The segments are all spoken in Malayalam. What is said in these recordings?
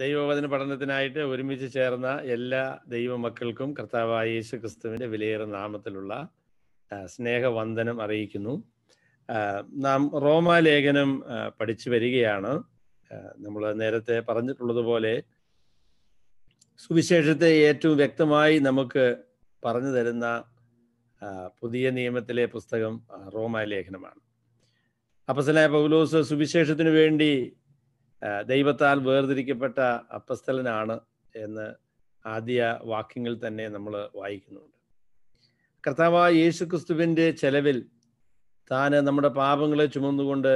ദൈവവചന പഠനത്തിനായിട്ട് ഒരുമിച്ച് ചേർന്ന എല്ലാ ദൈവമക്കൾക്കും കർത്താവായ യേശു ക്രിസ്തുവിന്റെ വിലയേറെ നാമത്തിലുള്ള സ്നേഹവന്ദനം അറിയിക്കുന്നു നാം റോമാലേഖനം പഠിച്ചു വരികയാണ് നമ്മൾ നേരത്തെ പറഞ്ഞിട്ടുള്ളതുപോലെ സുവിശേഷത്തെ ഏറ്റവും വ്യക്തമായി നമുക്ക് പറഞ്ഞു തരുന്ന പുതിയ നിയമത്തിലെ പുസ്തകം റോമാലേഖനമാണ് അപ്പസലായ പൗലോസ് സുവിശേഷത്തിനു വേണ്ടി ദൈവത്താൽ വേർതിരിക്കപ്പെട്ട അപ്പസ്തലനാണ് എന്ന് ആദ്യ വാക്യങ്ങൾ തന്നെ നമ്മൾ വായിക്കുന്നുണ്ട് കർത്താവായ യേശുക്രിസ്തുവിൻ്റെ ചെലവിൽ താൻ നമ്മുടെ പാപങ്ങളെ ചുമന്നുകൊണ്ട്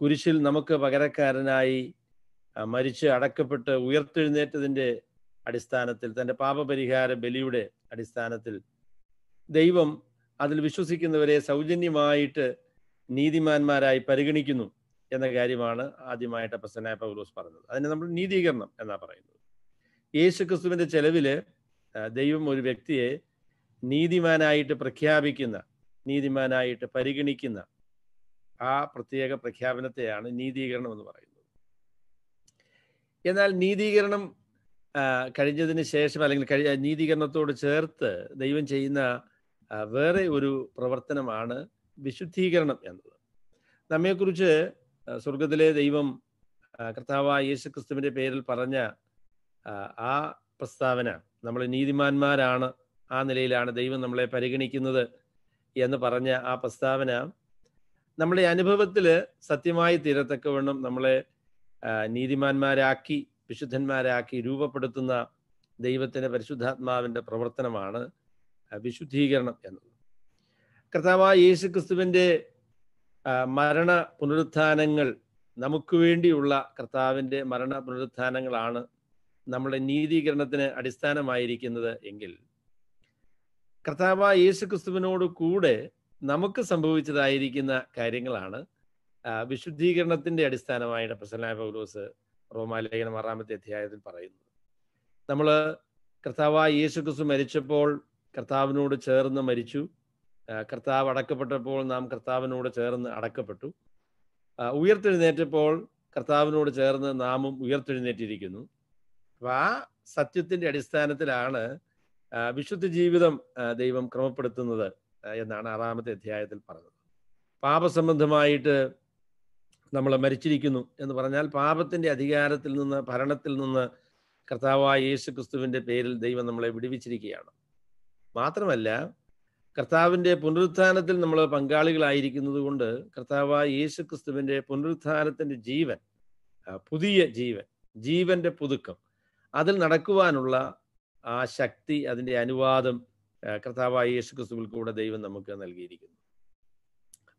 കുരിശിൽ നമുക്ക് പകരക്കാരനായി മരിച്ച് അടക്കപ്പെട്ട് ഉയർത്തെഴുന്നേറ്റതിൻ്റെ അടിസ്ഥാനത്തിൽ തൻ്റെ പാപപരിഹാര ബലിയുടെ അടിസ്ഥാനത്തിൽ ദൈവം അതിൽ വിശ്വസിക്കുന്നവരെ സൗജന്യമായിട്ട് നീതിമാന്മാരായി പരിഗണിക്കുന്നു എന്ന കാര്യമാണ് ആദ്യമായിട്ട് പ്രസന്നായ പൗലോസ് പറഞ്ഞത് അതിനെ നമ്മൾ നീതീകരണം എന്നാ പറയുന്നത് യേശു ക്രിസ്തുവിന്റെ ചെലവില് ദൈവം ഒരു വ്യക്തിയെ നീതിമാനായിട്ട് പ്രഖ്യാപിക്കുന്ന നീതിമാനായിട്ട് പരിഗണിക്കുന്ന ആ പ്രത്യേക പ്രഖ്യാപനത്തെയാണ് നീതീകരണം എന്ന് പറയുന്നത് എന്നാൽ നീതീകരണം കഴിഞ്ഞതിന് ശേഷം അല്ലെങ്കിൽ കഴിഞ്ഞ നീതീകരണത്തോട് ചേർത്ത് ദൈവം ചെയ്യുന്ന വേറെ ഒരു പ്രവർത്തനമാണ് വിശുദ്ധീകരണം എന്നത് നമ്മെക്കുറിച്ച് സ്വർഗത്തിലെ ദൈവം കർത്താവായ യേശു ക്രിസ്തുവിന്റെ പേരിൽ പറഞ്ഞ ആ പ്രസ്താവന നമ്മൾ നീതിമാന്മാരാണ് ആ നിലയിലാണ് ദൈവം നമ്മളെ പരിഗണിക്കുന്നത് എന്ന് പറഞ്ഞ ആ പ്രസ്താവന നമ്മുടെ അനുഭവത്തിൽ സത്യമായി തീരത്തക്കവണ്ണം നമ്മളെ നീതിമാന്മാരാക്കി വിശുദ്ധന്മാരാക്കി രൂപപ്പെടുത്തുന്ന ദൈവത്തിന്റെ പരിശുദ്ധാത്മാവിന്റെ പ്രവർത്തനമാണ് വിശുദ്ധീകരണം എന്നത് കർത്താവായ യേശു ക്രിസ്തുവിന്റെ മരണ പുനരുത്ഥാനങ്ങൾ നമുക്ക് വേണ്ടിയുള്ള കർത്താവിൻ്റെ മരണ പുനരുത്ഥാനങ്ങളാണ് നമ്മുടെ നീതീകരണത്തിന് അടിസ്ഥാനമായിരിക്കുന്നത് എങ്കിൽ കർത്താവ് യേശു ക്രിസ്തുവിനോട് കൂടെ നമുക്ക് സംഭവിച്ചതായിരിക്കുന്ന കാര്യങ്ങളാണ് വിശുദ്ധീകരണത്തിന്റെ അടിസ്ഥാനമായിട്ട് പ്രസന്നായ പൗലോസ് റോമാലേഖനം ആറാമത്തെ അധ്യായത്തിൽ പറയുന്നത് നമ്മൾ കർത്താവായ യേശു ക്രിസ്തു മരിച്ചപ്പോൾ കർത്താവിനോട് ചേർന്ന് മരിച്ചു കർത്താവ് അടക്കപ്പെട്ടപ്പോൾ നാം കർത്താവിനോട് ചേർന്ന് അടക്കപ്പെട്ടു ഉയർത്തെഴുന്നേറ്റപ്പോൾ കർത്താവിനോട് ചേർന്ന് നാമും ഉയർത്തെഴുന്നേറ്റിരിക്കുന്നു അപ്പം ആ സത്യത്തിന്റെ അടിസ്ഥാനത്തിലാണ് വിശുദ്ധ ജീവിതം ദൈവം ക്രമപ്പെടുത്തുന്നത് എന്നാണ് ആറാമത്തെ അധ്യായത്തിൽ പറഞ്ഞത് പാപസംബന്ധമായിട്ട് നമ്മൾ മരിച്ചിരിക്കുന്നു എന്ന് പറഞ്ഞാൽ പാപത്തിന്റെ അധികാരത്തിൽ നിന്ന് ഭരണത്തിൽ നിന്ന് കർത്താവായ യേശു ക്രിസ്തുവിൻ്റെ പേരിൽ ദൈവം നമ്മളെ വിടുവിച്ചിരിക്കുകയാണ് മാത്രമല്ല കർത്താവിൻ്റെ പുനരുത്ഥാനത്തിൽ നമ്മൾ പങ്കാളികളായിരിക്കുന്നത് കൊണ്ട് കർത്താവ് യേശു ക്രിസ്തുവിൻ്റെ പുനരുത്ഥാനത്തിൻ്റെ ജീവൻ പുതിയ ജീവൻ ജീവന്റെ പുതുക്കം അതിൽ നടക്കുവാനുള്ള ആ ശക്തി അതിൻ്റെ അനുവാദം കർത്താവ് യേശു ക്രിസ്തുവിൽ കൂടെ ദൈവം നമുക്ക് നൽകിയിരിക്കുന്നു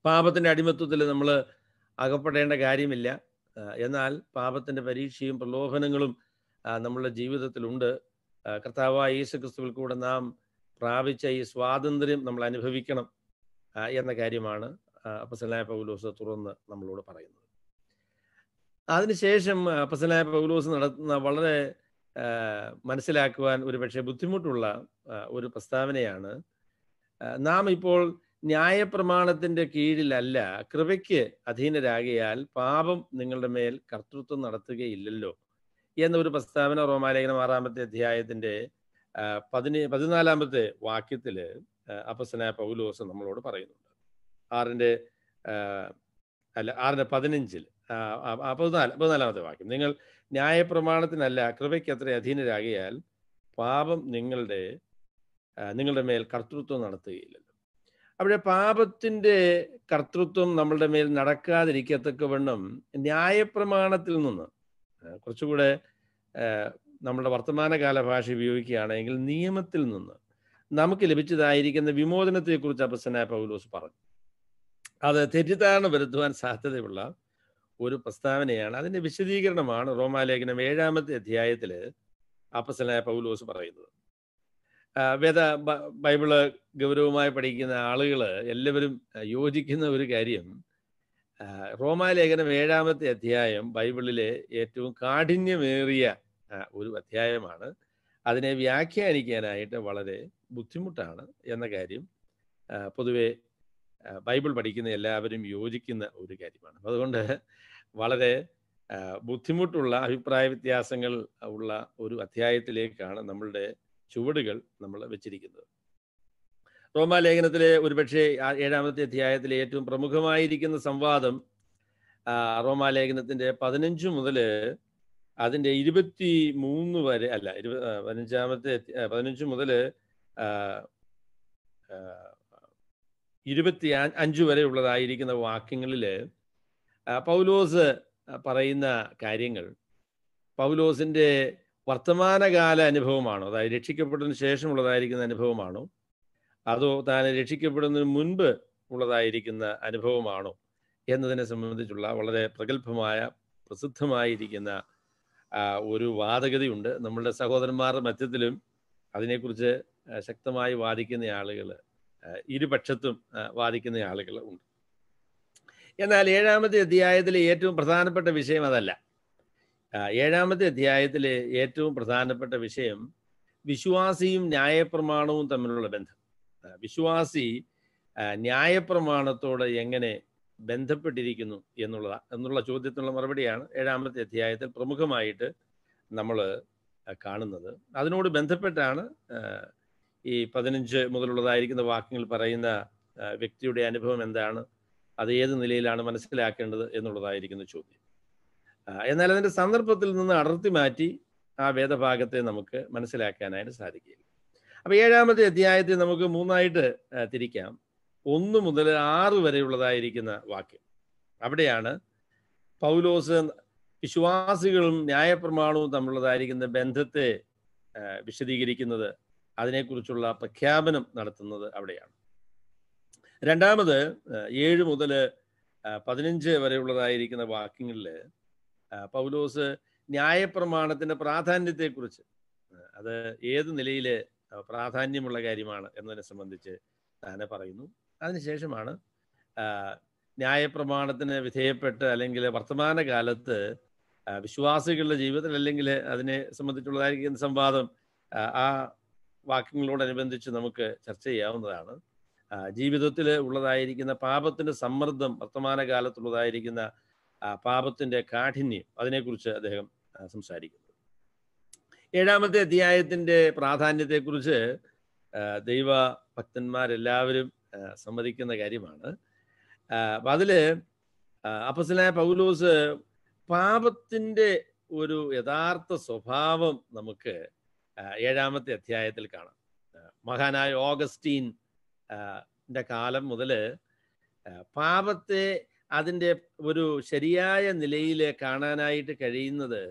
പാപത്തിൻ്റെ അടിമത്വത്തിൽ നമ്മൾ അകപ്പെടേണ്ട കാര്യമില്ല എന്നാൽ പാപത്തിൻ്റെ പരീക്ഷയും പ്രലോഭനങ്ങളും നമ്മളുടെ ജീവിതത്തിലുണ്ട് കർത്താവ് യേശു ക്രിസ്തുവിൽ കൂടെ നാം പ്രാപിച്ച ഈ സ്വാതന്ത്ര്യം നമ്മൾ അനുഭവിക്കണം എന്ന കാര്യമാണ് അപ്പസനായ പൗലോസ് തുറന്ന് നമ്മളോട് പറയുന്നത് അതിനുശേഷം അപ്പസനായ പൗലോസ് നടത്തുന്ന വളരെ മനസ്സിലാക്കുവാൻ ഒരുപക്ഷെ ബുദ്ധിമുട്ടുള്ള ഒരു പ്രസ്താവനയാണ് നാം ഇപ്പോൾ ന്യായപ്രമാണത്തിന്റെ കീഴിലല്ല കൃപയ്ക്ക് അധീനരാകിയാൽ പാപം നിങ്ങളുടെ മേൽ കർത്തൃത്വം നടത്തുകയില്ലല്ലോ എന്നൊരു പ്രസ്താവന റോമാലേഖനം ആറാമത്തെ അധ്യായത്തിന്റെ പതിന പതിനാലാമത്തെ വാക്യത്തിൽ അപ്പസനായ പൗലോസ് നമ്മളോട് പറയുന്നുണ്ട് ആറിന്റെ അല്ല ആറിന്റെ പതിനഞ്ചിൽ പതിനാല് പതിനാലാമത്തെ വാക്യം നിങ്ങൾ കൃപയ്ക്ക് അത്ര അധീനരാകിയാൽ പാപം നിങ്ങളുടെ നിങ്ങളുടെ മേൽ കർത്തൃത്വം നടത്തുകയില്ലല്ലോ അവിടെ പാപത്തിന്റെ കർത്തൃത്വം നമ്മളുടെ മേൽ നടക്കാതിരിക്കത്തക്കവണ്ണം ന്യായപ്രമാണത്തിൽ നിന്ന് കുറച്ചുകൂടെ നമ്മുടെ വർത്തമാനകാല ഭാഷ ഉപയോഗിക്കുകയാണെങ്കിൽ നിയമത്തിൽ നിന്ന് നമുക്ക് ലഭിച്ചതായിരിക്കുന്ന വിമോചനത്തെക്കുറിച്ച് അപ്പസ്സനായ പൗലോസ് പറഞ്ഞു അത് തെറ്റിദ്ധാരണ വരുത്തുവാൻ സാധ്യതയുള്ള ഒരു പ്രസ്താവനയാണ് അതിൻ്റെ വിശദീകരണമാണ് റോമാലേഖനം ഏഴാമത്തെ അധ്യായത്തിൽ അപ്പസ്സനായ പൗലോസ് പറയുന്നത് വേദ ബൈബിള് ഗൗരവമായി പഠിക്കുന്ന ആളുകൾ എല്ലാവരും യോജിക്കുന്ന ഒരു കാര്യം റോമാലേഖനം ഏഴാമത്തെ അധ്യായം ബൈബിളിലെ ഏറ്റവും കാഠിന്യമേറിയ ഒരു അധ്യായമാണ് അതിനെ വ്യാഖ്യാനിക്കാനായിട്ട് വളരെ ബുദ്ധിമുട്ടാണ് എന്ന കാര്യം പൊതുവെ ബൈബിൾ പഠിക്കുന്ന എല്ലാവരും യോജിക്കുന്ന ഒരു കാര്യമാണ് അതുകൊണ്ട് വളരെ ബുദ്ധിമുട്ടുള്ള അഭിപ്രായ വ്യത്യാസങ്ങൾ ഉള്ള ഒരു അധ്യായത്തിലേക്കാണ് നമ്മളുടെ ചുവടുകൾ നമ്മൾ വെച്ചിരിക്കുന്നത് റോമാലേഖനത്തിലെ ഒരുപക്ഷെ ഏഴാമത്തെ അധ്യായത്തിലെ ഏറ്റവും പ്രമുഖമായിരിക്കുന്ന സംവാദം റോമാലേഖനത്തിന്റെ പതിനഞ്ചു മുതൽ അതിന്റെ ഇരുപത്തി മൂന്ന് വരെ അല്ല ഇരുപത് പതിനഞ്ചാമത്തെ പതിനഞ്ച് മുതൽ ഇരുപത്തി അഞ്ച് വരെ ഉള്ളതായിരിക്കുന്ന വാക്യങ്ങളിൽ പൗലോസ് പറയുന്ന കാര്യങ്ങൾ പൗലോസിന്റെ വർത്തമാനകാല അനുഭവമാണോ അതായത് രക്ഷിക്കപ്പെട്ടതിന് ശേഷമുള്ളതായിരിക്കുന്ന അനുഭവമാണോ അതോ താൻ രക്ഷിക്കപ്പെടുന്നതിന് മുൻപ് ഉള്ളതായിരിക്കുന്ന അനുഭവമാണോ എന്നതിനെ സംബന്ധിച്ചുള്ള വളരെ പ്രഗത്ഭമായ പ്രസിദ്ധമായിരിക്കുന്ന ഒരു വാദഗതിയുണ്ട് നമ്മളുടെ സഹോദരന്മാരുടെ മധ്യത്തിലും അതിനെക്കുറിച്ച് ശക്തമായി വാദിക്കുന്ന ആളുകൾ ഇരുപക്ഷത്തും വാദിക്കുന്ന ആളുകൾ ഉണ്ട് എന്നാൽ ഏഴാമത്തെ അധ്യായത്തിലെ ഏറ്റവും പ്രധാനപ്പെട്ട വിഷയം അതല്ല ഏഴാമത്തെ അധ്യായത്തിലെ ഏറ്റവും പ്രധാനപ്പെട്ട വിഷയം വിശ്വാസിയും ന്യായപ്രമാണവും തമ്മിലുള്ള ബന്ധം വിശ്വാസി ന്യായപ്രമാണത്തോട് എങ്ങനെ ബന്ധപ്പെട്ടിരിക്കുന്നു എന്നുള്ള എന്നുള്ള ചോദ്യത്തിനുള്ള മറുപടിയാണ് ഏഴാമത്തെ അധ്യായത്തിൽ പ്രമുഖമായിട്ട് നമ്മൾ കാണുന്നത് അതിനോട് ബന്ധപ്പെട്ടാണ് ഈ പതിനഞ്ച് മുതലുള്ളതായിരിക്കുന്ന വാക്യങ്ങൾ പറയുന്ന വ്യക്തിയുടെ അനുഭവം എന്താണ് അത് ഏത് നിലയിലാണ് മനസ്സിലാക്കേണ്ടത് എന്നുള്ളതായിരിക്കുന്ന ചോദ്യം എന്നാൽ അതിൻ്റെ സന്ദർഭത്തിൽ നിന്ന് അടർത്തി മാറ്റി ആ വേദഭാഗത്തെ നമുക്ക് മനസ്സിലാക്കാനായിട്ട് സാധിക്കില്ല അപ്പോൾ ഏഴാമത്തെ അധ്യായത്തെ നമുക്ക് മൂന്നായിട്ട് തിരിക്കാം ഒന്ന് മുതൽ ആറ് വരെയുള്ളതായിരിക്കുന്ന വാക്യം അവിടെയാണ് പൗലോസ് വിശ്വാസികളും ന്യായപ്രമാണവും തമ്മിലുള്ളതായിരിക്കുന്ന ബന്ധത്തെ വിശദീകരിക്കുന്നത് അതിനെക്കുറിച്ചുള്ള പ്രഖ്യാപനം നടത്തുന്നത് അവിടെയാണ് രണ്ടാമത് ഏഴ് മുതൽ പതിനഞ്ച് വരെയുള്ളതായിരിക്കുന്ന വാക്യങ്ങളിൽ പൗലോസ് ന്യായപ്രമാണത്തിൻ്റെ പ്രാധാന്യത്തെക്കുറിച്ച് അത് ഏത് നിലയിൽ പ്രാധാന്യമുള്ള കാര്യമാണ് എന്നതിനെ സംബന്ധിച്ച് താനെ പറയുന്നു അതിനുശേഷമാണ് ന്യായപ്രമാണത്തിന് വിധേയപ്പെട്ട് അല്ലെങ്കിൽ വർത്തമാനകാലത്ത് വിശ്വാസികളുടെ ജീവിതത്തിൽ അല്ലെങ്കിൽ അതിനെ സംബന്ധിച്ചുള്ളതായിരിക്കുന്ന സംവാദം ആ വാക്യങ്ങളോടനുബന്ധിച്ച് നമുക്ക് ചർച്ച ചെയ്യാവുന്നതാണ് ജീവിതത്തിൽ ഉള്ളതായിരിക്കുന്ന പാപത്തിൻ്റെ സമ്മർദ്ദം വർത്തമാനകാലത്തുള്ളതായിരിക്കുന്ന പാപത്തിൻ്റെ കാഠിന്യം അതിനെക്കുറിച്ച് അദ്ദേഹം സംസാരിക്കുന്നു ഏഴാമത്തെ അധ്യായത്തിൻ്റെ പ്രാധാന്യത്തെക്കുറിച്ച് ദൈവ ഭക്തന്മാരെല്ലാവരും സമ്മതിക്കുന്ന കാര്യമാണ് അപ്പം അതിൽ അപ്പസനായ പൗലോസ് പാപത്തിൻ്റെ ഒരു യഥാർത്ഥ സ്വഭാവം നമുക്ക് ഏഴാമത്തെ അധ്യായത്തിൽ കാണാം മഹാനായ ഓഗസ്റ്റീൻ കാലം മുതൽ പാപത്തെ അതിൻ്റെ ഒരു ശരിയായ നിലയിൽ കാണാനായിട്ട് കഴിയുന്നത്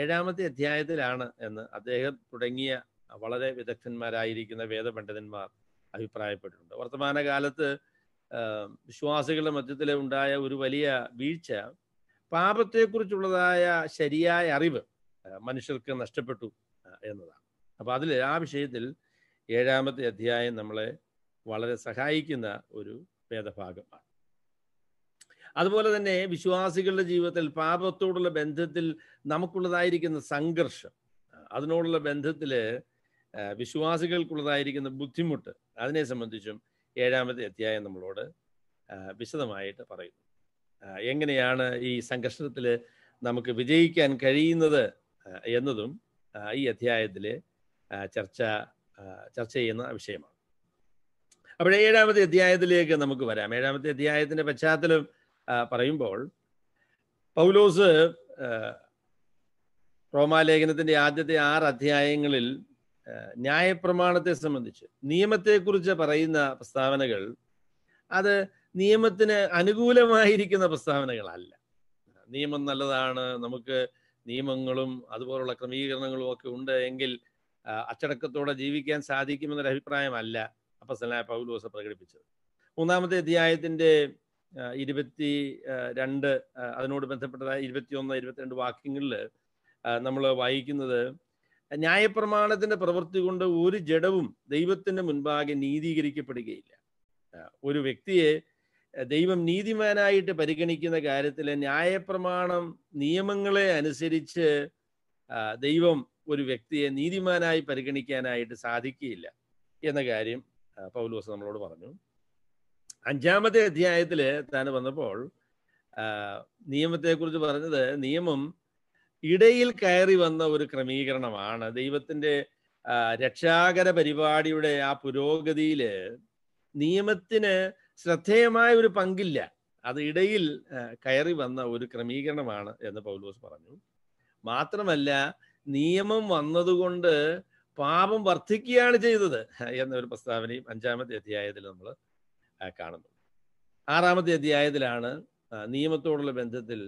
ഏഴാമത്തെ അധ്യായത്തിലാണ് എന്ന് അദ്ദേഹം തുടങ്ങിയ വളരെ വിദഗ്ധന്മാരായിരിക്കുന്ന വേദപണ്ഡിതന്മാർ അഭിപ്രായപ്പെട്ടിട്ടുണ്ട് വർത്തമാനകാലത്ത് വിശ്വാസികളുടെ മധ്യത്തിൽ ഉണ്ടായ ഒരു വലിയ വീഴ്ച പാപത്തെക്കുറിച്ചുള്ളതായ ശരിയായ അറിവ് മനുഷ്യർക്ക് നഷ്ടപ്പെട്ടു എന്നതാണ് അപ്പോൾ അതിൽ ആ വിഷയത്തിൽ ഏഴാമത്തെ അധ്യായം നമ്മളെ വളരെ സഹായിക്കുന്ന ഒരു വേദഭാഗമാണ് അതുപോലെ തന്നെ വിശ്വാസികളുടെ ജീവിതത്തിൽ പാപത്തോടുള്ള ബന്ധത്തിൽ നമുക്കുള്ളതായിരിക്കുന്ന സംഘർഷം അതിനോടുള്ള ബന്ധത്തിൽ വിശ്വാസികൾക്കുള്ളതായിരിക്കുന്ന ബുദ്ധിമുട്ട് അതിനെ സംബന്ധിച്ചും ഏഴാമത്തെ അധ്യായം നമ്മളോട് വിശദമായിട്ട് പറയുന്നു എങ്ങനെയാണ് ഈ സംഘർഷത്തിൽ നമുക്ക് വിജയിക്കാൻ കഴിയുന്നത് എന്നതും ഈ അധ്യായത്തിലെ ചർച്ച ചർച്ച ചെയ്യുന്ന വിഷയമാണ് അപ്പോൾ ഏഴാമത്തെ അധ്യായത്തിലേക്ക് നമുക്ക് വരാം ഏഴാമത്തെ അധ്യായത്തിന്റെ പശ്ചാത്തലം പറയുമ്പോൾ പൗലോസ് റോമാലേഖനത്തിന്റെ ആദ്യത്തെ ആറ് അധ്യായങ്ങളിൽ ന്യായപ്രമാണത്തെ സംബന്ധിച്ച് നിയമത്തെക്കുറിച്ച് പറയുന്ന പ്രസ്താവനകൾ അത് നിയമത്തിന് അനുകൂലമായിരിക്കുന്ന പ്രസ്താവനകളല്ല നിയമം നല്ലതാണ് നമുക്ക് നിയമങ്ങളും അതുപോലുള്ള ക്രമീകരണങ്ങളും ഒക്കെ ഉണ്ട് എങ്കിൽ അച്ചടക്കത്തോടെ ജീവിക്കാൻ സാധിക്കുമെന്നൊരു അഭിപ്രായമല്ല അപ്പസലായ പൗലോസ പ്രകടിപ്പിച്ചത് മൂന്നാമത്തെ അധ്യായത്തിന്റെ ഇരുപത്തി രണ്ട് അതിനോട് ബന്ധപ്പെട്ടതായ ഒന്ന് ഇരുപത്തിരണ്ട് വാക്യങ്ങളിൽ നമ്മൾ വായിക്കുന്നത് ന്യായപ്രമാണത്തിന്റെ പ്രവൃത്തി കൊണ്ട് ഒരു ജഡവും ദൈവത്തിന്റെ മുൻപാകെ നീതീകരിക്കപ്പെടുകയില്ല ഒരു വ്യക്തിയെ ദൈവം നീതിമാനായിട്ട് പരിഗണിക്കുന്ന കാര്യത്തിൽ ന്യായപ്രമാണം നിയമങ്ങളെ അനുസരിച്ച് ദൈവം ഒരു വ്യക്തിയെ നീതിമാനായി പരിഗണിക്കാനായിട്ട് സാധിക്കുകയില്ല എന്ന കാര്യം പൗലോസ് നമ്മളോട് പറഞ്ഞു അഞ്ചാമത്തെ അധ്യായത്തിൽ താൻ വന്നപ്പോൾ നിയമത്തെക്കുറിച്ച് പറഞ്ഞത് നിയമം ഇടയിൽ കയറി വന്ന ഒരു ക്രമീകരണമാണ് ദൈവത്തിന്റെ രക്ഷാകര പരിപാടിയുടെ ആ പുരോഗതിയിൽ നിയമത്തിന് ശ്രദ്ധേയമായ ഒരു പങ്കില്ല അത് ഇടയിൽ കയറി വന്ന ഒരു ക്രമീകരണമാണ് എന്ന് പൗലോസ് പറഞ്ഞു മാത്രമല്ല നിയമം വന്നതുകൊണ്ട് പാപം വർദ്ധിക്കുകയാണ് ചെയ്തത് എന്നൊരു പ്രസ്താവനയും അഞ്ചാമത്തെ അധ്യായത്തിൽ നമ്മൾ കാണുന്നു ആറാമത്തെ അധ്യായത്തിലാണ് നിയമത്തോടുള്ള ബന്ധത്തിൽ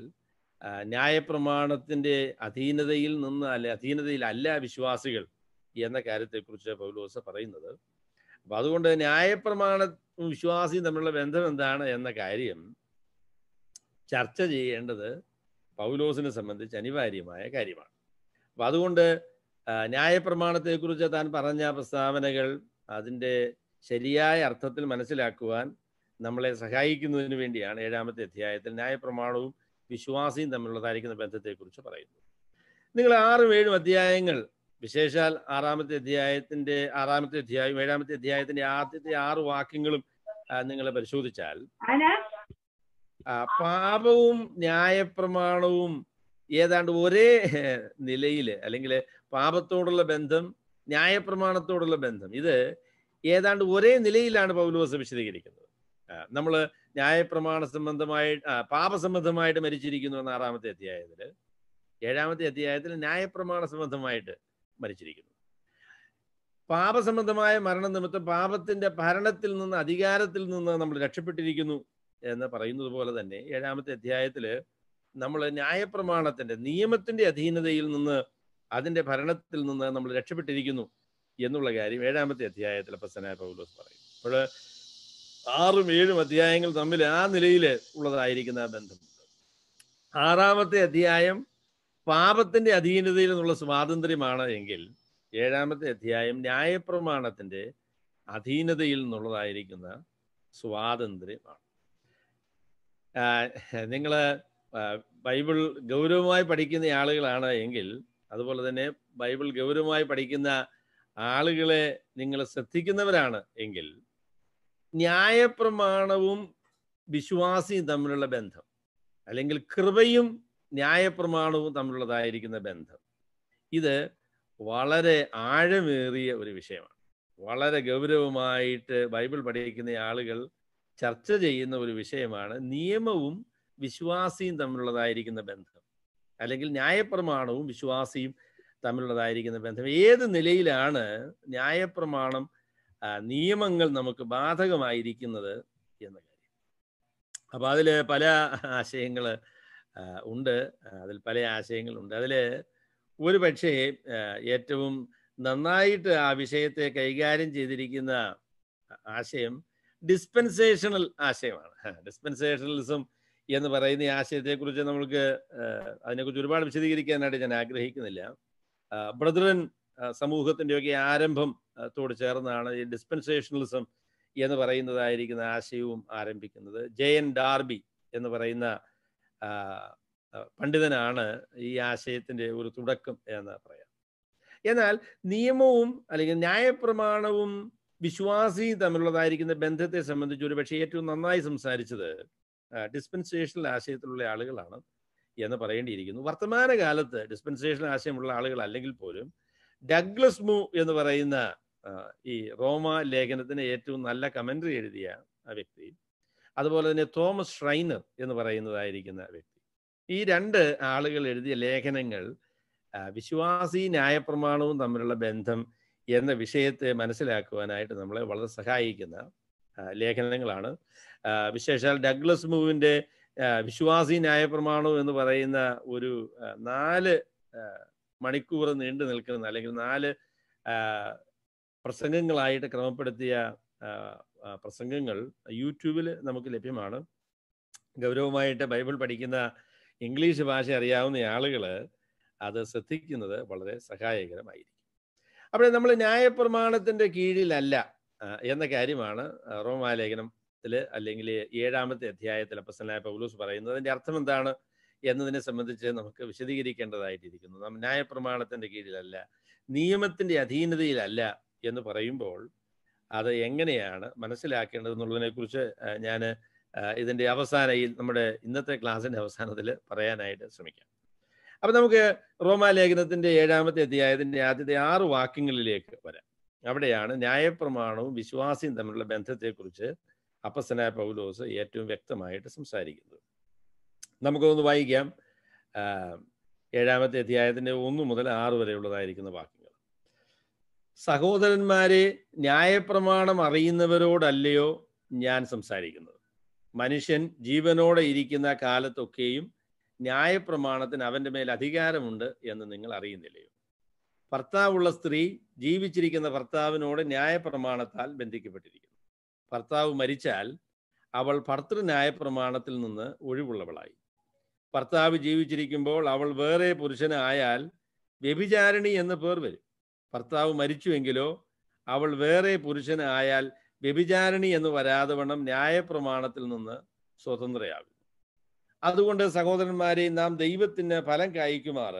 ന്യായപ്രമാണത്തിൻ്റെ അധീനതയിൽ നിന്ന് അല്ലെ അധീനതയിലല്ല വിശ്വാസികൾ എന്ന കാര്യത്തെക്കുറിച്ച് പൗലോസ് പറയുന്നത് അപ്പൊ അതുകൊണ്ട് ന്യായപ്രമാണ വിശ്വാസിയും തമ്മിലുള്ള ബന്ധം എന്താണ് എന്ന കാര്യം ചർച്ച ചെയ്യേണ്ടത് പൗലോസിനെ സംബന്ധിച്ച് അനിവാര്യമായ കാര്യമാണ് അപ്പൊ അതുകൊണ്ട് ന്യായപ്രമാണത്തെക്കുറിച്ച് താൻ പറഞ്ഞ പ്രസ്താവനകൾ അതിൻ്റെ ശരിയായ അർത്ഥത്തിൽ മനസ്സിലാക്കുവാൻ നമ്മളെ സഹായിക്കുന്നതിന് വേണ്ടിയാണ് ഏഴാമത്തെ അധ്യായത്തിൽ ന്യായപ്രമാണവും വിശ്വാസിയും തമ്മിലുള്ളതായിരിക്കുന്ന ബന്ധത്തെക്കുറിച്ച് പറയുന്നു നിങ്ങൾ ആറും ഏഴും അധ്യായങ്ങൾ വിശേഷാൽ ആറാമത്തെ അധ്യായത്തിന്റെ ആറാമത്തെ അധ്യായം ഏഴാമത്തെ അധ്യായത്തിന്റെ ആദ്യത്തെ ആറ് വാക്യങ്ങളും നിങ്ങൾ പരിശോധിച്ചാൽ പാപവും ന്യായപ്രമാണവും ഏതാണ്ട് ഒരേ നിലയിൽ അല്ലെങ്കിൽ പാപത്തോടുള്ള ബന്ധം ന്യായപ്രമാണത്തോടുള്ള ബന്ധം ഇത് ഏതാണ്ട് ഒരേ നിലയിലാണ് പൗലോസ് വിശദീകരിക്കുന്നത് നമ്മൾ ന്യായപ്രമാണ സംബന്ധമായി പാപസംബന്ധമായിട്ട് മരിച്ചിരിക്കുന്നു എന്ന് ആറാമത്തെ അധ്യായത്തിൽ ഏഴാമത്തെ അധ്യായത്തിൽ ന്യായപ്രമാണ സംബന്ധമായിട്ട് മരിച്ചിരിക്കുന്നു പാപസംബന്ധമായ മരണം നിമിത്തം പാപത്തിന്റെ ഭരണത്തിൽ നിന്ന് അധികാരത്തിൽ നിന്ന് നമ്മൾ രക്ഷപ്പെട്ടിരിക്കുന്നു എന്ന് പറയുന്നത് പോലെ തന്നെ ഏഴാമത്തെ അധ്യായത്തിൽ നമ്മൾ ന്യായപ്രമാണത്തിന്റെ നിയമത്തിന്റെ അധീനതയിൽ നിന്ന് അതിന്റെ ഭരണത്തിൽ നിന്ന് നമ്മൾ രക്ഷപ്പെട്ടിരിക്കുന്നു എന്നുള്ള കാര്യം ഏഴാമത്തെ അധ്യായത്തിൽ പ്രസനായ പൗലോസ് പറയും അപ്പോൾ ആറും ഏഴും അധ്യായങ്ങൾ തമ്മിൽ ആ നിലയിൽ ഉള്ളതായിരിക്കുന്ന ആ ബന്ധം ആറാമത്തെ അധ്യായം പാപത്തിന്റെ അധീനതയിൽ നിന്നുള്ള സ്വാതന്ത്ര്യമാണ് എങ്കിൽ ഏഴാമത്തെ അധ്യായം ന്യായപ്രമാണത്തിന്റെ അധീനതയിൽ നിന്നുള്ളതായിരിക്കുന്ന സ്വാതന്ത്ര്യമാണ് നിങ്ങൾ ബൈബിൾ ഗൗരവമായി പഠിക്കുന്ന ആളുകളാണ് എങ്കിൽ അതുപോലെ തന്നെ ബൈബിൾ ഗൗരവമായി പഠിക്കുന്ന ആളുകളെ നിങ്ങൾ ശ്രദ്ധിക്കുന്നവരാണ് എങ്കിൽ ന്യായപ്രമാണവും വിശ്വാസിയും തമ്മിലുള്ള ബന്ധം അല്ലെങ്കിൽ കൃപയും ന്യായപ്രമാണവും തമ്മിലുള്ളതായിരിക്കുന്ന ബന്ധം ഇത് വളരെ ആഴമേറിയ ഒരു വിഷയമാണ് വളരെ ഗൗരവമായിട്ട് ബൈബിൾ പഠിക്കുന്ന ആളുകൾ ചർച്ച ചെയ്യുന്ന ഒരു വിഷയമാണ് നിയമവും വിശ്വാസിയും തമ്മിലുള്ളതായിരിക്കുന്ന ബന്ധം അല്ലെങ്കിൽ ന്യായപ്രമാണവും വിശ്വാസിയും തമ്മിലുള്ളതായിരിക്കുന്ന ബന്ധം ഏത് നിലയിലാണ് ന്യായപ്രമാണം നിയമങ്ങൾ നമുക്ക് ബാധകമായിരിക്കുന്നത് എന്ന കാര്യം അപ്പോൾ അതിൽ പല ആശയങ്ങൾ ഉണ്ട് അതിൽ പല ആശയങ്ങളുണ്ട് അതിൽ ഒരു പക്ഷേ ഏറ്റവും നന്നായിട്ട് ആ വിഷയത്തെ കൈകാര്യം ചെയ്തിരിക്കുന്ന ആശയം ഡിസ്പെൻസേഷണൽ ആശയമാണ് ഡിസ്പെൻസേഷണലിസം എന്ന് പറയുന്ന ആശയത്തെക്കുറിച്ച് നമ്മൾക്ക് അതിനെക്കുറിച്ച് ഒരുപാട് വിശദീകരിക്കാനായിട്ട് ഞാൻ ആഗ്രഹിക്കുന്നില്ല ബ്രദറൻ സമൂഹത്തിൻ്റെയൊക്കെ ആരംഭം തോട് ചേർന്നാണ് ഈ ഡിസ്പെൻസേഷണലിസം എന്ന് പറയുന്നതായിരിക്കുന്ന ആശയവും ആരംഭിക്കുന്നത് ജെ എൻ ഡാർബി എന്ന് പറയുന്ന പണ്ഡിതനാണ് ഈ ആശയത്തിൻ്റെ ഒരു തുടക്കം എന്ന് പറയാം എന്നാൽ നിയമവും അല്ലെങ്കിൽ ന്യായപ്രമാണവും വിശ്വാസിയും തമ്മിലുള്ളതായിരിക്കുന്ന ബന്ധത്തെ സംബന്ധിച്ച് ഒരു പക്ഷേ ഏറ്റവും നന്നായി സംസാരിച്ചത് ഡിസ്പെൻസേഷണൽ ആശയത്തിലുള്ള ആളുകളാണ് എന്ന് പറയേണ്ടിയിരിക്കുന്നു വർത്തമാന കാലത്ത് ഡിസ്പെൻസേഷണൽ ആശയമുള്ള ആളുകൾ അല്ലെങ്കിൽ പോലും ഡഗ്ലസ് മൂ എന്ന് പറയുന്ന ഈ റോമ ലേഖനത്തിന് ഏറ്റവും നല്ല കമൻ്ററി എഴുതിയ ആ വ്യക്തി അതുപോലെ തന്നെ തോമസ് ഷ്രൈനർ എന്ന് പറയുന്നതായിരിക്കുന്ന വ്യക്തി ഈ രണ്ട് ആളുകൾ എഴുതിയ ലേഖനങ്ങൾ വിശ്വാസി ന്യായപ്രമാണവും തമ്മിലുള്ള ബന്ധം എന്ന വിഷയത്തെ മനസ്സിലാക്കുവാനായിട്ട് നമ്മളെ വളരെ സഹായിക്കുന്ന ലേഖനങ്ങളാണ് വിശേഷാൽ ഡഗ്ലസ് മൂവിൻ്റെ വിശ്വാസി ന്യായപ്രമാണവും എന്ന് പറയുന്ന ഒരു നാല് മണിക്കൂർ നീണ്ടു നിൽക്കുന്ന അല്ലെങ്കിൽ നാല് പ്രസംഗങ്ങളായിട്ട് ക്രമപ്പെടുത്തിയ പ്രസംഗങ്ങൾ യൂട്യൂബിൽ നമുക്ക് ലഭ്യമാണ് ഗൗരവമായിട്ട് ബൈബിൾ പഠിക്കുന്ന ഇംഗ്ലീഷ് ഭാഷ അറിയാവുന്ന ആളുകൾ അത് ശ്രദ്ധിക്കുന്നത് വളരെ സഹായകരമായിരിക്കും അപ്പോൾ നമ്മൾ ന്യായപ്രമാണത്തിൻ്റെ കീഴിലല്ല എന്ന കാര്യമാണ് റോമാലേഖനത്തിൽ അല്ലെങ്കിൽ ഏഴാമത്തെ അധ്യായത്തിൽ അപ്പസനായ പൗലൂസ് പറയുന്നത് അതിൻ്റെ അർത്ഥം എന്താണ് എന്നതിനെ സംബന്ധിച്ച് നമുക്ക് വിശദീകരിക്കേണ്ടതായിട്ടിരിക്കുന്നു നാം ന്യായപ്രമാണത്തിന്റെ കീഴിലല്ല നിയമത്തിൻ്റെ അധീനതയിലല്ല എന്ന് പറയുമ്പോൾ അത് എങ്ങനെയാണ് മനസ്സിലാക്കേണ്ടത് എന്നുള്ളതിനെക്കുറിച്ച് ഞാൻ ഇതിൻ്റെ അവസാന നമ്മുടെ ഇന്നത്തെ ക്ലാസ്സിൻ്റെ അവസാനത്തിൽ പറയാനായിട്ട് ശ്രമിക്കാം അപ്പം നമുക്ക് റോമാലേഖനത്തിൻ്റെ ഏഴാമത്തെ അധ്യായത്തിൻ്റെ ആദ്യത്തെ ആറ് വാക്യങ്ങളിലേക്ക് വരാം അവിടെയാണ് ന്യായപ്രമാണവും വിശ്വാസിയും തമ്മിലുള്ള ബന്ധത്തെക്കുറിച്ച് അപ്പസനായ പൗലോസ് ഏറ്റവും വ്യക്തമായിട്ട് സംസാരിക്കുന്നത് നമുക്കൊന്ന് വായിക്കാം ഏഴാമത്തെ അധ്യായത്തിൻ്റെ ഒന്ന് മുതൽ ആറ് വരെയുള്ളതായിരിക്കുന്ന വാക്യങ്ങൾ സഹോദരന്മാരെ ന്യായപ്രമാണം അറിയുന്നവരോടല്ലയോ ഞാൻ സംസാരിക്കുന്നത് മനുഷ്യൻ ജീവനോടെ ഇരിക്കുന്ന കാലത്തൊക്കെയും ന്യായപ്രമാണത്തിന് അവൻ്റെ മേൽ അധികാരമുണ്ട് എന്ന് നിങ്ങൾ അറിയുന്നില്ലയോ ഭർത്താവുള്ള സ്ത്രീ ജീവിച്ചിരിക്കുന്ന ഭർത്താവിനോട് ന്യായപ്രമാണത്താൽ ബന്ധിക്കപ്പെട്ടിരിക്കുന്നു ഭർത്താവ് മരിച്ചാൽ അവൾ ഭർത്തൃ ന്യായപ്രമാണത്തിൽ നിന്ന് ഒഴിവുള്ളവളായി ഭർത്താവ് ജീവിച്ചിരിക്കുമ്പോൾ അവൾ വേറെ പുരുഷനായാൽ ആയാൽ വ്യഭിചാരിണി എന്ന പേർ വരും ഭർത്താവ് മരിച്ചുവെങ്കിലോ അവൾ വേറെ പുരുഷനായാൽ ആയാൽ വ്യഭിചാരിണി എന്ന് വരാതെ വണ്ണം ന്യായപ്രമാണത്തിൽ നിന്ന് സ്വതന്ത്രയാകും അതുകൊണ്ട് സഹോദരന്മാരെ നാം ദൈവത്തിന് ഫലം കായ്ക്കുമാർ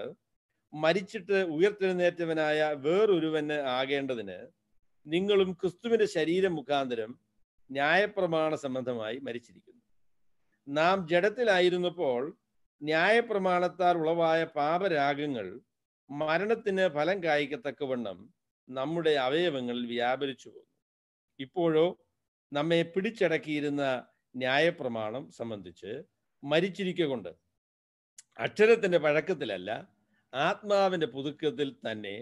മരിച്ചിട്ട് ഉയർത്തെഴുന്നേറ്റവനായ വേറൊരുവന് ആകേണ്ടതിന് നിങ്ങളും ക്രിസ്തുവിന്റെ ശരീരം മുഖാന്തരം ന്യായപ്രമാണ സംബന്ധമായി മരിച്ചിരിക്കുന്നു നാം ജഡത്തിലായിരുന്നപ്പോൾ ന്യായപ്രമാണത്താൽ ഉളവായ പാപരാഗങ്ങൾ മരണത്തിന് ഫലം കായ്ക്കത്തക്കവണ്ണം നമ്മുടെ അവയവങ്ങളിൽ വ്യാപരിച്ചു പോകുന്നു ഇപ്പോഴോ നമ്മെ പിടിച്ചടക്കിയിരുന്ന ന്യായപ്രമാണം സംബന്ധിച്ച് മരിച്ചിരിക്കൊണ്ട് അക്ഷരത്തിൻ്റെ പഴക്കത്തിലല്ല ആത്മാവിൻ്റെ പുതുക്കത്തിൽ തന്നെ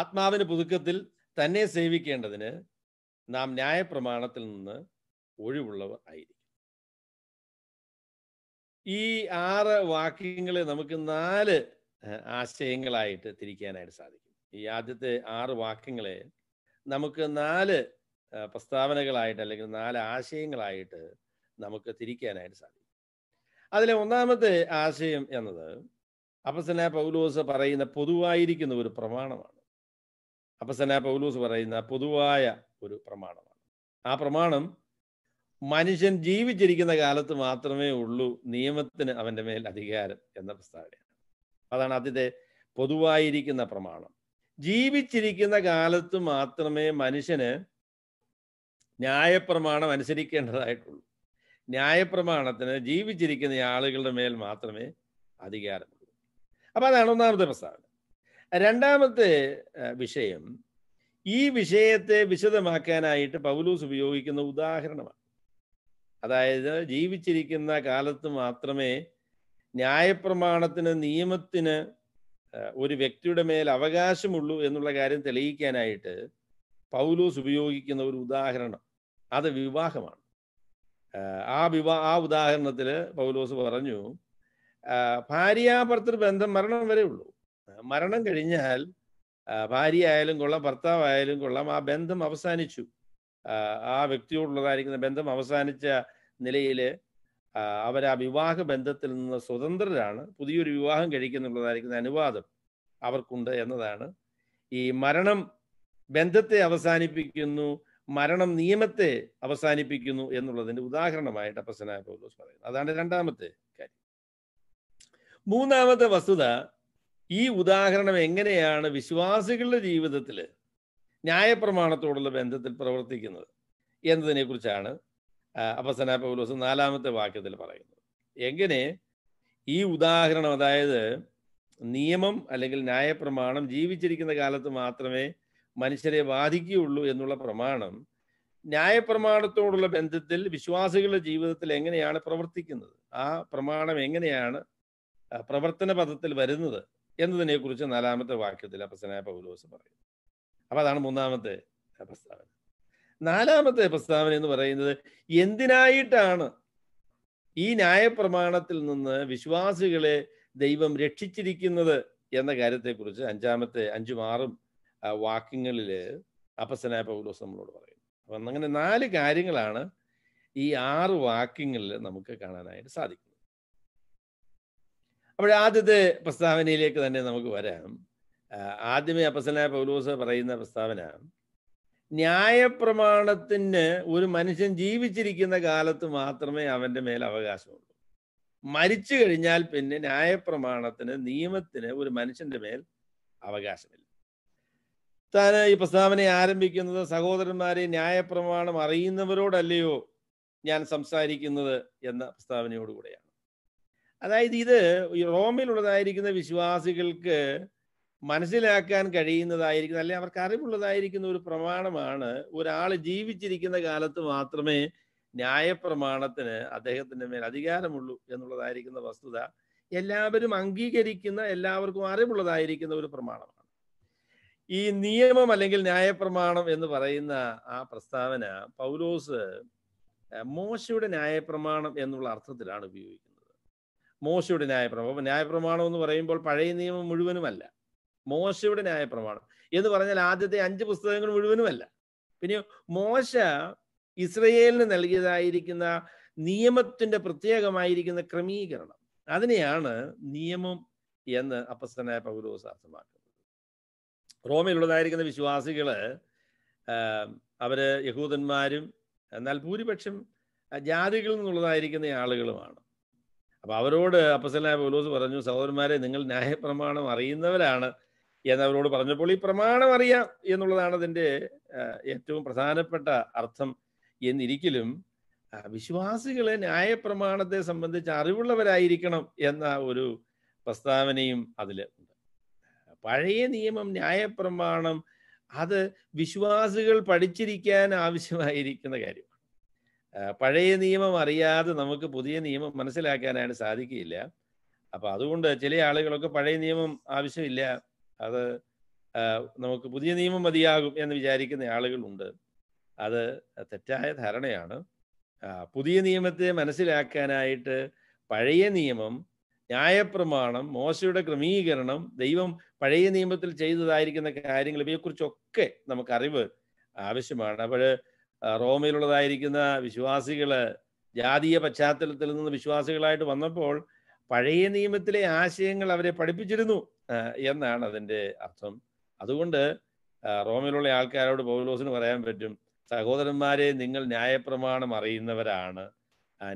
ആത്മാവിൻ്റെ പുതുക്കത്തിൽ തന്നെ സേവിക്കേണ്ടതിന് നാം ന്യായപ്രമാണത്തിൽ നിന്ന് ഒഴിവുള്ളവർ ആയിരിക്കും ഈ ആറ് വാക്യങ്ങളെ നമുക്ക് നാല് ആശയങ്ങളായിട്ട് തിരിക്കാനായിട്ട് സാധിക്കും ഈ ആദ്യത്തെ ആറ് വാക്യങ്ങളെ നമുക്ക് നാല് പ്രസ്താവനകളായിട്ട് അല്ലെങ്കിൽ നാല് ആശയങ്ങളായിട്ട് നമുക്ക് തിരിക്കാനായിട്ട് സാധിക്കും അതിലെ ഒന്നാമത്തെ ആശയം എന്നത് അപ്പസന പൗലോസ് പറയുന്ന പൊതുവായിരിക്കുന്ന ഒരു പ്രമാണമാണ് അപ്പസന പൗലോസ് പറയുന്ന പൊതുവായ ഒരു പ്രമാണമാണ് ആ പ്രമാണം മനുഷ്യൻ ജീവിച്ചിരിക്കുന്ന കാലത്ത് മാത്രമേ ഉള്ളൂ നിയമത്തിന് അവൻ്റെ മേൽ അധികാരം എന്ന പ്രസ്താവനയാണ് അതാണ് അതിൻ്റെ പൊതുവായിരിക്കുന്ന പ്രമാണം ജീവിച്ചിരിക്കുന്ന കാലത്ത് മാത്രമേ മനുഷ്യന് ന്യായപ്രമാണം അനുസരിക്കേണ്ടതായിട്ടുള്ളൂ ന്യായപ്രമാണത്തിന് ജീവിച്ചിരിക്കുന്ന ആളുകളുടെ മേൽ മാത്രമേ അധികാരമുള്ളൂ അപ്പൊ അതാണ് ഒന്നാമത്തെ പ്രസ്താവന രണ്ടാമത്തെ വിഷയം ഈ വിഷയത്തെ വിശദമാക്കാനായിട്ട് പൗലൂസ് ഉപയോഗിക്കുന്ന ഉദാഹരണമാണ് അതായത് ജീവിച്ചിരിക്കുന്ന കാലത്ത് മാത്രമേ ന്യായപ്രമാണത്തിന് നിയമത്തിന് ഒരു വ്യക്തിയുടെ മേൽ അവകാശമുള്ളൂ എന്നുള്ള കാര്യം തെളിയിക്കാനായിട്ട് പൗലൂസ് ഉപയോഗിക്കുന്ന ഒരു ഉദാഹരണം അത് വിവാഹമാണ് ആ വിവാ ആ ഉദാഹരണത്തിൽ പൗലോസ് പറഞ്ഞു ഭാര്യാഭർത്തൃ ബന്ധം മരണം വരെ ഉള്ളൂ മരണം കഴിഞ്ഞാൽ ഭാര്യ ആയാലും കൊള്ളാം ഭർത്താവായാലും കൊള്ളാം ആ ബന്ധം അവസാനിച്ചു ആ വ്യക്തിയോടുള്ളതായിരിക്കുന്ന ബന്ധം അവസാനിച്ച നിലയിൽ അവർ ആ വിവാഹ ബന്ധത്തിൽ നിന്ന് സ്വതന്ത്രരാണ് പുതിയൊരു വിവാഹം കഴിക്കുന്നുള്ളതായിരിക്കുന്ന അനുവാദം അവർക്കുണ്ട് എന്നതാണ് ഈ മരണം ബന്ധത്തെ അവസാനിപ്പിക്കുന്നു മരണം നിയമത്തെ അവസാനിപ്പിക്കുന്നു എന്നുള്ളതിന്റെ ഉദാഹരണമായിട്ട് അപ്പസനായ പൗലോസ് പറയുന്നു അതാണ് രണ്ടാമത്തെ കാര്യം മൂന്നാമത്തെ വസ്തുത ഈ ഉദാഹരണം എങ്ങനെയാണ് വിശ്വാസികളുടെ ജീവിതത്തിൽ ന്യായപ്രമാണത്തോടുള്ള ബന്ധത്തിൽ പ്രവർത്തിക്കുന്നത് കുറിച്ചാണ് അപ്പസന പൗലോസ് നാലാമത്തെ വാക്യത്തിൽ പറയുന്നത് എങ്ങനെ ഈ ഉദാഹരണം അതായത് നിയമം അല്ലെങ്കിൽ ന്യായപ്രമാണം ജീവിച്ചിരിക്കുന്ന കാലത്ത് മാത്രമേ മനുഷ്യരെ ബാധിക്കുകയുള്ളൂ എന്നുള്ള പ്രമാണം ന്യായപ്രമാണത്തോടുള്ള ബന്ധത്തിൽ വിശ്വാസികളുടെ ജീവിതത്തിൽ എങ്ങനെയാണ് പ്രവർത്തിക്കുന്നത് ആ പ്രമാണം എങ്ങനെയാണ് പ്രവർത്തന പദത്തിൽ വരുന്നത് എന്നതിനെക്കുറിച്ച് നാലാമത്തെ വാക്യത്തിൽ അപ്പസനായ പൗലോസ് പറയുന്നു അപ്പൊ അതാണ് മൂന്നാമത്തെ പ്രസ്താവന നാലാമത്തെ പ്രസ്താവന എന്ന് പറയുന്നത് എന്തിനായിട്ടാണ് ഈ ന്യായപ്രമാണത്തിൽ നിന്ന് വിശ്വാസികളെ ദൈവം രക്ഷിച്ചിരിക്കുന്നത് എന്ന കാര്യത്തെക്കുറിച്ച് അഞ്ചാമത്തെ അഞ്ചും ആറും വാക്യങ്ങളിൽ അപ്പസനായ പൗലോസ് നമ്മളോട് പറയുന്നു അപ്പൊ അങ്ങനെ നാല് കാര്യങ്ങളാണ് ഈ ആറ് വാക്യങ്ങളിൽ നമുക്ക് കാണാനായിട്ട് സാധിക്കുന്നത് അപ്പോൾ ആദ്യത്തെ പ്രസ്താവനയിലേക്ക് തന്നെ നമുക്ക് വരാം ആദ്യമേ അപ്പസനായ പൗലോസ് പറയുന്ന പ്രസ്താവന ന്യായപ്രമാണത്തിന് ഒരു മനുഷ്യൻ ജീവിച്ചിരിക്കുന്ന കാലത്ത് മാത്രമേ അവൻ്റെ മേൽ അവകാശമുള്ളൂ മരിച്ചു കഴിഞ്ഞാൽ പിന്നെ ന്യായപ്രമാണത്തിന് നിയമത്തിന് ഒരു മനുഷ്യന്റെ മേൽ അവകാശമില്ല താൻ ഈ പ്രസ്താവന ആരംഭിക്കുന്നത് സഹോദരന്മാരെ ന്യായപ്രമാണം അറിയുന്നവരോടല്ലയോ ഞാൻ സംസാരിക്കുന്നത് എന്ന പ്രസ്താവനയോടുകൂടെയാണ് അതായത് ഇത് റോമിലുള്ളതായിരിക്കുന്ന വിശ്വാസികൾക്ക് മനസ്സിലാക്കാൻ കഴിയുന്നതായിരിക്കുന്ന അല്ലെങ്കിൽ അവർക്ക് അറിവുള്ളതായിരിക്കുന്ന ഒരു പ്രമാണമാണ് ഒരാൾ ജീവിച്ചിരിക്കുന്ന കാലത്ത് മാത്രമേ ന്യായപ്രമാണത്തിന് അദ്ദേഹത്തിൻ്റെ മേൽ അധികാരമുള്ളൂ എന്നുള്ളതായിരിക്കുന്ന വസ്തുത എല്ലാവരും അംഗീകരിക്കുന്ന എല്ലാവർക്കും അറിവുള്ളതായിരിക്കുന്ന ഒരു പ്രമാണമാണ് ഈ നിയമം അല്ലെങ്കിൽ ന്യായപ്രമാണം എന്ന് പറയുന്ന ആ പ്രസ്താവന പൗലോസ് മോശയുടെ ന്യായപ്രമാണം എന്നുള്ള അർത്ഥത്തിലാണ് ഉപയോഗിക്കുന്നത് മോശയുടെ ന്യായപ്രമാണം ന്യായപ്രമാണം എന്ന് പറയുമ്പോൾ പഴയ നിയമം മുഴുവനുമല്ല മോശയുടെ ന്യായപ്രമാണം എന്ന് പറഞ്ഞാൽ ആദ്യത്തെ അഞ്ച് പുസ്തകങ്ങൾ മുഴുവനുമല്ല പിന്നെ മോശ ഇസ്രയേലിന് നൽകിയതായിരിക്കുന്ന നിയമത്തിന്റെ പ്രത്യേകമായിരിക്കുന്ന ക്രമീകരണം അതിനെയാണ് നിയമം എന്ന് അപ്പസ്തനായ പൗലോസ് അർത്ഥമാക്കുന്നത് ഉള്ളതായിരിക്കുന്ന വിശ്വാസികള് അവര് യഹൂദന്മാരും എന്നാൽ ഭൂരിപക്ഷം ജാതികളിൽ നിന്നുള്ളതായിരിക്കുന്ന ആളുകളുമാണ് അപ്പൊ അവരോട് അപ്പസലായ പൗലോസ് പറഞ്ഞു സഹോദരന്മാരെ നിങ്ങൾ ന്യായപ്രമാണം അറിയുന്നവരാണ് എന്ന് അവരോട് പറഞ്ഞപ്പോൾ ഈ പ്രമാണം അറിയാം എന്നുള്ളതാണ് അതിൻ്റെ ഏറ്റവും പ്രധാനപ്പെട്ട അർത്ഥം എന്നിരിക്കലും വിശ്വാസികളെ ന്യായപ്രമാണത്തെ സംബന്ധിച്ച് അറിവുള്ളവരായിരിക്കണം എന്ന ഒരു പ്രസ്താവനയും അതിൽ ഉണ്ട് പഴയ നിയമം ന്യായപ്രമാണം അത് വിശ്വാസികൾ പഠിച്ചിരിക്കാൻ ആവശ്യമായിരിക്കുന്ന കാര്യമാണ് പഴയ നിയമം അറിയാതെ നമുക്ക് പുതിയ നിയമം മനസ്സിലാക്കാനായിട്ട് സാധിക്കില്ല അപ്പൊ അതുകൊണ്ട് ചില ആളുകളൊക്കെ പഴയ നിയമം ആവശ്യമില്ല അത് നമുക്ക് പുതിയ നിയമം മതിയാകും എന്ന് വിചാരിക്കുന്ന ആളുകളുണ്ട് അത് തെറ്റായ ധാരണയാണ് പുതിയ നിയമത്തെ മനസ്സിലാക്കാനായിട്ട് പഴയ നിയമം ന്യായപ്രമാണം മോശയുടെ ക്രമീകരണം ദൈവം പഴയ നിയമത്തിൽ ചെയ്തതായിരിക്കുന്ന കാര്യങ്ങൾ ഇവയെക്കുറിച്ചൊക്കെ നമുക്ക് അറിവ് ആവശ്യമാണ് അപ്പോൾ റോമയിലുള്ളതായിരിക്കുന്ന വിശ്വാസികൾ ജാതീയ പശ്ചാത്തലത്തിൽ നിന്ന് വിശ്വാസികളായിട്ട് വന്നപ്പോൾ പഴയ നിയമത്തിലെ ആശയങ്ങൾ അവരെ പഠിപ്പിച്ചിരുന്നു എന്നാണ് അതിൻ്റെ അർത്ഥം അതുകൊണ്ട് റോമിലുള്ള ആൾക്കാരോട് പൗലോസിന് പറയാൻ പറ്റും സഹോദരന്മാരെ നിങ്ങൾ ന്യായപ്രമാണം അറിയുന്നവരാണ്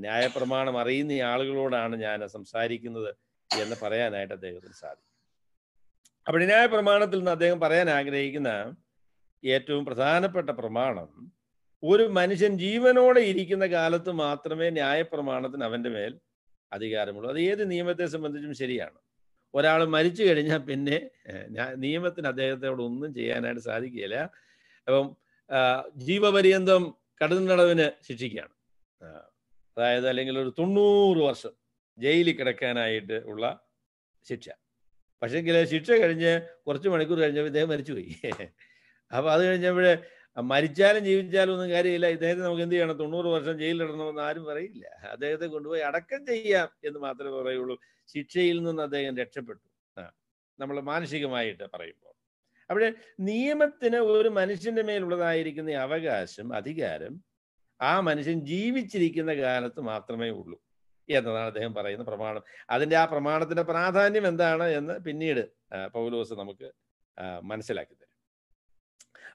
ന്യായപ്രമാണം അറിയുന്ന ആളുകളോടാണ് ഞാൻ സംസാരിക്കുന്നത് എന്ന് പറയാനായിട്ട് അദ്ദേഹത്തിന് സാധിക്കും അപ്പോൾ ന്യായപ്രമാണത്തിൽ നിന്ന് അദ്ദേഹം പറയാൻ ആഗ്രഹിക്കുന്ന ഏറ്റവും പ്രധാനപ്പെട്ട പ്രമാണം ഒരു മനുഷ്യൻ ജീവനോടെ ഇരിക്കുന്ന കാലത്ത് മാത്രമേ ന്യായപ്രമാണത്തിന് അവൻ്റെ മേൽ അധികാരമുള്ളൂ അത് ഏത് നിയമത്തെ സംബന്ധിച്ചും ശരിയാണ് ഒരാൾ മരിച്ചു കഴിഞ്ഞാൽ പിന്നെ ഞാൻ നിയമത്തിന് അദ്ദേഹത്തോട് ഒന്നും ചെയ്യാനായിട്ട് സാധിക്കുകയില്ല അപ്പം ജീവപര്യന്തം കടന്നടവിന് ശിക്ഷിക്കുകയാണ് അതായത് അല്ലെങ്കിൽ ഒരു തൊണ്ണൂറ് വർഷം ജയിലിൽ കിടക്കാനായിട്ട് ഉള്ള ശിക്ഷ പക്ഷേങ്കിൽ ശിക്ഷ കഴിഞ്ഞ് കുറച്ച് മണിക്കൂർ കഴിഞ്ഞപ്പോൾ ഇദ്ദേഹം മരിച്ചുപോയി അപ്പോൾ അത് കഴിഞ്ഞപ്പോൾ മരിച്ചാലും ജീവിച്ചാലും ഒന്നും കാര്യമില്ല ഇദ്ദേഹത്തെ നമുക്ക് എന്ത് ചെയ്യണം തൊണ്ണൂറ് വർഷം ജയിലിലിടണമെന്ന് ആരും പറയില്ല അദ്ദേഹത്തെ കൊണ്ടുപോയി അടക്കം ചെയ്യാം എന്ന് മാത്രമേ പറയുള്ളൂ ശിക്ഷയിൽ നിന്ന് അദ്ദേഹം രക്ഷപ്പെട്ടു നമ്മൾ മാനസികമായിട്ട് പറയുമ്പോൾ അവിടെ നിയമത്തിന് ഒരു മനുഷ്യന്റെ മേലുള്ളതായിരിക്കുന്ന അവകാശം അധികാരം ആ മനുഷ്യൻ ജീവിച്ചിരിക്കുന്ന കാലത്ത് മാത്രമേ ഉള്ളൂ എന്നതാണ് അദ്ദേഹം പറയുന്ന പ്രമാണം അതിന്റെ ആ പ്രമാണത്തിന്റെ പ്രാധാന്യം എന്താണ് എന്ന് പിന്നീട് പൗലോസ് നമുക്ക് മനസ്സിലാക്കി തരും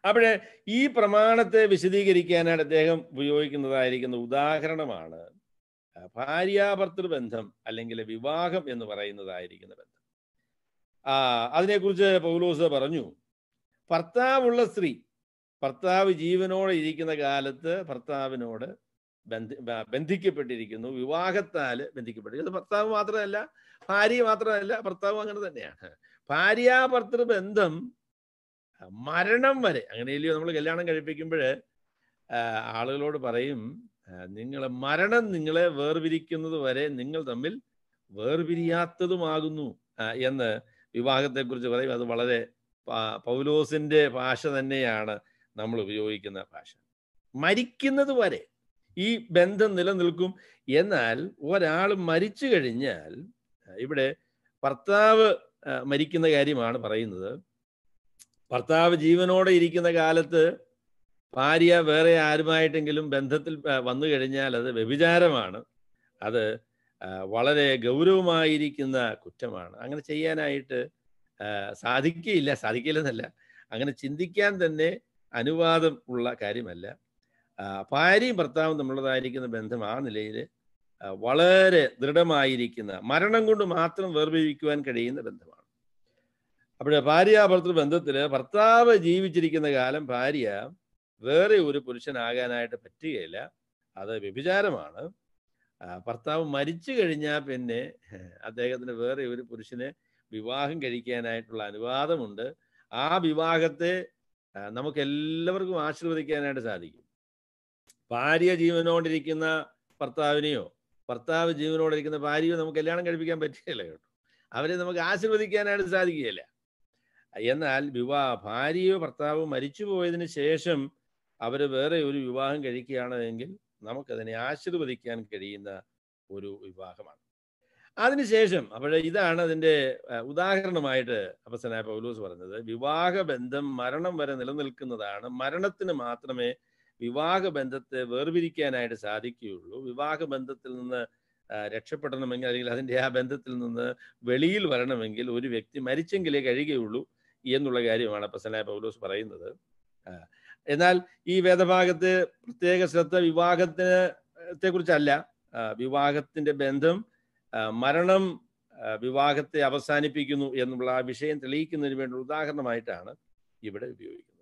അപ്പോഴേ ഈ പ്രമാണത്തെ വിശദീകരിക്കാനായിട്ട് അദ്ദേഹം ഉപയോഗിക്കുന്നതായിരിക്കുന്ന ഉദാഹരണമാണ് ഭാര്യാഭർത്തൃബന്ധം അല്ലെങ്കിൽ വിവാഹം എന്ന് പറയുന്നതായിരിക്കുന്ന ബന്ധം ആ അതിനെക്കുറിച്ച് പൗലോസ് പറഞ്ഞു ഭർത്താവുള്ള സ്ത്രീ ഭർത്താവ് ജീവനോടെ ഇരിക്കുന്ന കാലത്ത് ഭർത്താവിനോട് ബന്ധി ബന്ധിക്കപ്പെട്ടിരിക്കുന്നു വിവാഹത്താൽ ബന്ധിക്കപ്പെട്ടിരിക്കുന്നു ഭർത്താവ് മാത്രമല്ല ഭാര്യ മാത്രമല്ല ഭർത്താവ് അങ്ങനെ തന്നെയാണ് ഭാര്യാഭർത്തൃ ബന്ധം മരണം വരെ അങ്ങനെയല്ലയോ നമ്മൾ കല്യാണം കഴിപ്പിക്കുമ്പോൾ ആളുകളോട് പറയും നിങ്ങളെ മരണം നിങ്ങളെ വേർപിരിക്കുന്നത് വരെ നിങ്ങൾ തമ്മിൽ വേർപിരിയാത്തതുമാകുന്നു എന്ന് കുറിച്ച് പറയും അത് വളരെ പൗലോസിന്റെ ഭാഷ തന്നെയാണ് നമ്മൾ ഉപയോഗിക്കുന്ന ഭാഷ മരിക്കുന്നത് വരെ ഈ ബന്ധം നിലനിൽക്കും എന്നാൽ ഒരാൾ മരിച്ചു കഴിഞ്ഞാൽ ഇവിടെ ഭർത്താവ് മരിക്കുന്ന കാര്യമാണ് പറയുന്നത് ഭർത്താവ് ജീവനോടെ ഇരിക്കുന്ന കാലത്ത് ഭാര്യ വേറെ ആരുമായിട്ടെങ്കിലും ബന്ധത്തിൽ വന്നു കഴിഞ്ഞാൽ അത് വ്യഭിചാരമാണ് അത് വളരെ ഗൗരവമായിരിക്കുന്ന കുറ്റമാണ് അങ്ങനെ ചെയ്യാനായിട്ട് സാധിക്കുകയില്ല സാധിക്കില്ലെന്നല്ല അങ്ങനെ ചിന്തിക്കാൻ തന്നെ അനുവാദം ഉള്ള കാര്യമല്ല ഭാര്യയും ഭർത്താവും തമ്മിലുള്ളതായിരിക്കുന്ന ബന്ധം ആ നിലയിൽ വളരെ ദൃഢമായിരിക്കുന്ന മരണം കൊണ്ട് മാത്രം വേർപിരിക്കുവാൻ കഴിയുന്ന ബന്ധമാണ് അപ്പോൾ ഭാര്യ ഭർത്തൃ ബന്ധത്തിൽ ഭർത്താവ് ജീവിച്ചിരിക്കുന്ന കാലം ഭാര്യ വേറെ ഒരു പുരുഷനാകാനായിട്ട് പറ്റുകയില്ല അത് വ്യഭിചാരമാണ് ഭർത്താവ് മരിച്ചു കഴിഞ്ഞാൽ പിന്നെ അദ്ദേഹത്തിന് വേറെ ഒരു പുരുഷനെ വിവാഹം കഴിക്കാനായിട്ടുള്ള അനുവാദമുണ്ട് ആ വിവാഹത്തെ നമുക്ക് എല്ലാവർക്കും ആശീർവദിക്കാനായിട്ട് സാധിക്കും ഭാര്യ ജീവനോടിരിക്കുന്ന ഭർത്താവിനെയോ ഭർത്താവ് ജീവനോടിരിക്കുന്ന ഭാര്യയോ നമുക്ക് കല്യാണം കഴിപ്പിക്കാൻ പറ്റുകയില്ല കേട്ടോ അവരെ നമുക്ക് ആശീർവദിക്കാനായിട്ട് സാധിക്കുകയില്ല എന്നാൽ വിവാഹ ഭാര്യയോ ഭർത്താവോ മരിച്ചു പോയതിന് ശേഷം അവർ വേറെ ഒരു വിവാഹം കഴിക്കുകയാണെങ്കിൽ നമുക്കതിനെ ആശീർവദിക്കാൻ കഴിയുന്ന ഒരു വിവാഹമാണ് അതിനുശേഷം അപ്പോൾ ഇതാണ് അതിൻ്റെ ഉദാഹരണമായിട്ട് അപ്പസനായ പൗലൂസ് പറഞ്ഞത് വിവാഹബന്ധം മരണം വരെ നിലനിൽക്കുന്നതാണ് മരണത്തിന് മാത്രമേ വിവാഹബന്ധത്തെ വേർപിരിക്കാനായിട്ട് സാധിക്കുകയുള്ളൂ വിവാഹബന്ധത്തിൽ നിന്ന് രക്ഷപ്പെടണമെങ്കിൽ അല്ലെങ്കിൽ അതിൻ്റെ ആ ബന്ധത്തിൽ നിന്ന് വെളിയിൽ വരണമെങ്കിൽ ഒരു വ്യക്തി മരിച്ചെങ്കിലേ കഴിയുകയുള്ളൂ എന്നുള്ള കാര്യമാണ് അപ്പസനായ പൗലോസ് പറയുന്നത് എന്നാൽ ഈ വേദഭാഗത്ത് പ്രത്യേക ശ്രദ്ധ വിവാഹത്തിന് കുറിച്ചല്ല വിവാഹത്തിന്റെ ബന്ധം മരണം വിവാഹത്തെ അവസാനിപ്പിക്കുന്നു എന്നുള്ള ആ വിഷയം തെളിയിക്കുന്നതിന് വേണ്ടി ഉദാഹരണമായിട്ടാണ് ഇവിടെ ഉപയോഗിക്കുന്നത്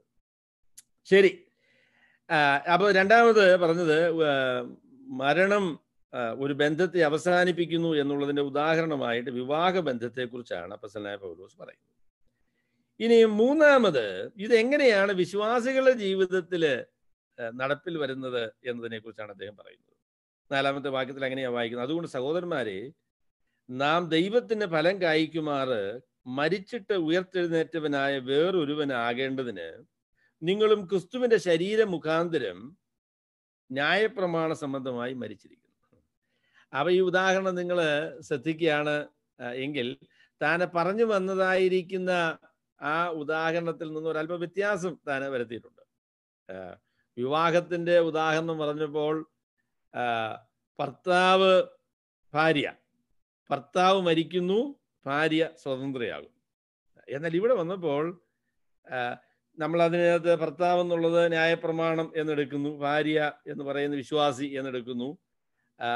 ശരി അപ്പോൾ രണ്ടാമത് പറഞ്ഞത് മരണം ഒരു ബന്ധത്തെ അവസാനിപ്പിക്കുന്നു എന്നുള്ളതിന്റെ ഉദാഹരണമായിട്ട് വിവാഹ ബന്ധത്തെക്കുറിച്ചാണ് അപ്പസനായ പൗലോസ് പറയുന്നത് ഇനി മൂന്നാമത് ഇതെങ്ങനെയാണ് വിശ്വാസികളുടെ ജീവിതത്തിൽ നടപ്പിൽ വരുന്നത് എന്നതിനെ കുറിച്ചാണ് അദ്ദേഹം പറയുന്നത് നാലാമത്തെ വാക്യത്തിൽ അങ്ങനെയാണ് വായിക്കുന്നത് അതുകൊണ്ട് സഹോദരന്മാരെ നാം ദൈവത്തിന് ഫലം കായ്ക്കുമാറ് മരിച്ചിട്ട് ഉയർത്തെഴുന്നേറ്റവനായ വേറൊരുവനാകേണ്ടതിന് നിങ്ങളും ക്രിസ്തുവിന്റെ ശരീര മുഖാന്തരം ന്യായപ്രമാണ സംബന്ധമായി മരിച്ചിരിക്കുന്നു അപ്പൊ ഈ ഉദാഹരണം നിങ്ങൾ ശ്രദ്ധിക്കുകയാണ് എങ്കിൽ താനെ പറഞ്ഞു വന്നതായിരിക്കുന്ന ആ ഉദാഹരണത്തിൽ നിന്ന് ഒരല്പ വ്യത്യാസം താൻ വരുത്തിയിട്ടുണ്ട് വിവാഹത്തിന്റെ ഉദാഹരണം പറഞ്ഞപ്പോൾ ഭർത്താവ് ഭാര്യ ഭർത്താവ് മരിക്കുന്നു ഭാര്യ സ്വതന്ത്രയാകും എന്നാൽ ഇവിടെ വന്നപ്പോൾ നമ്മൾ അതിനകത്ത് ഭർത്താവ് എന്നുള്ളത് ന്യായപ്രമാണം എന്നെടുക്കുന്നു ഭാര്യ എന്ന് പറയുന്ന വിശ്വാസി എന്നെടുക്കുന്നു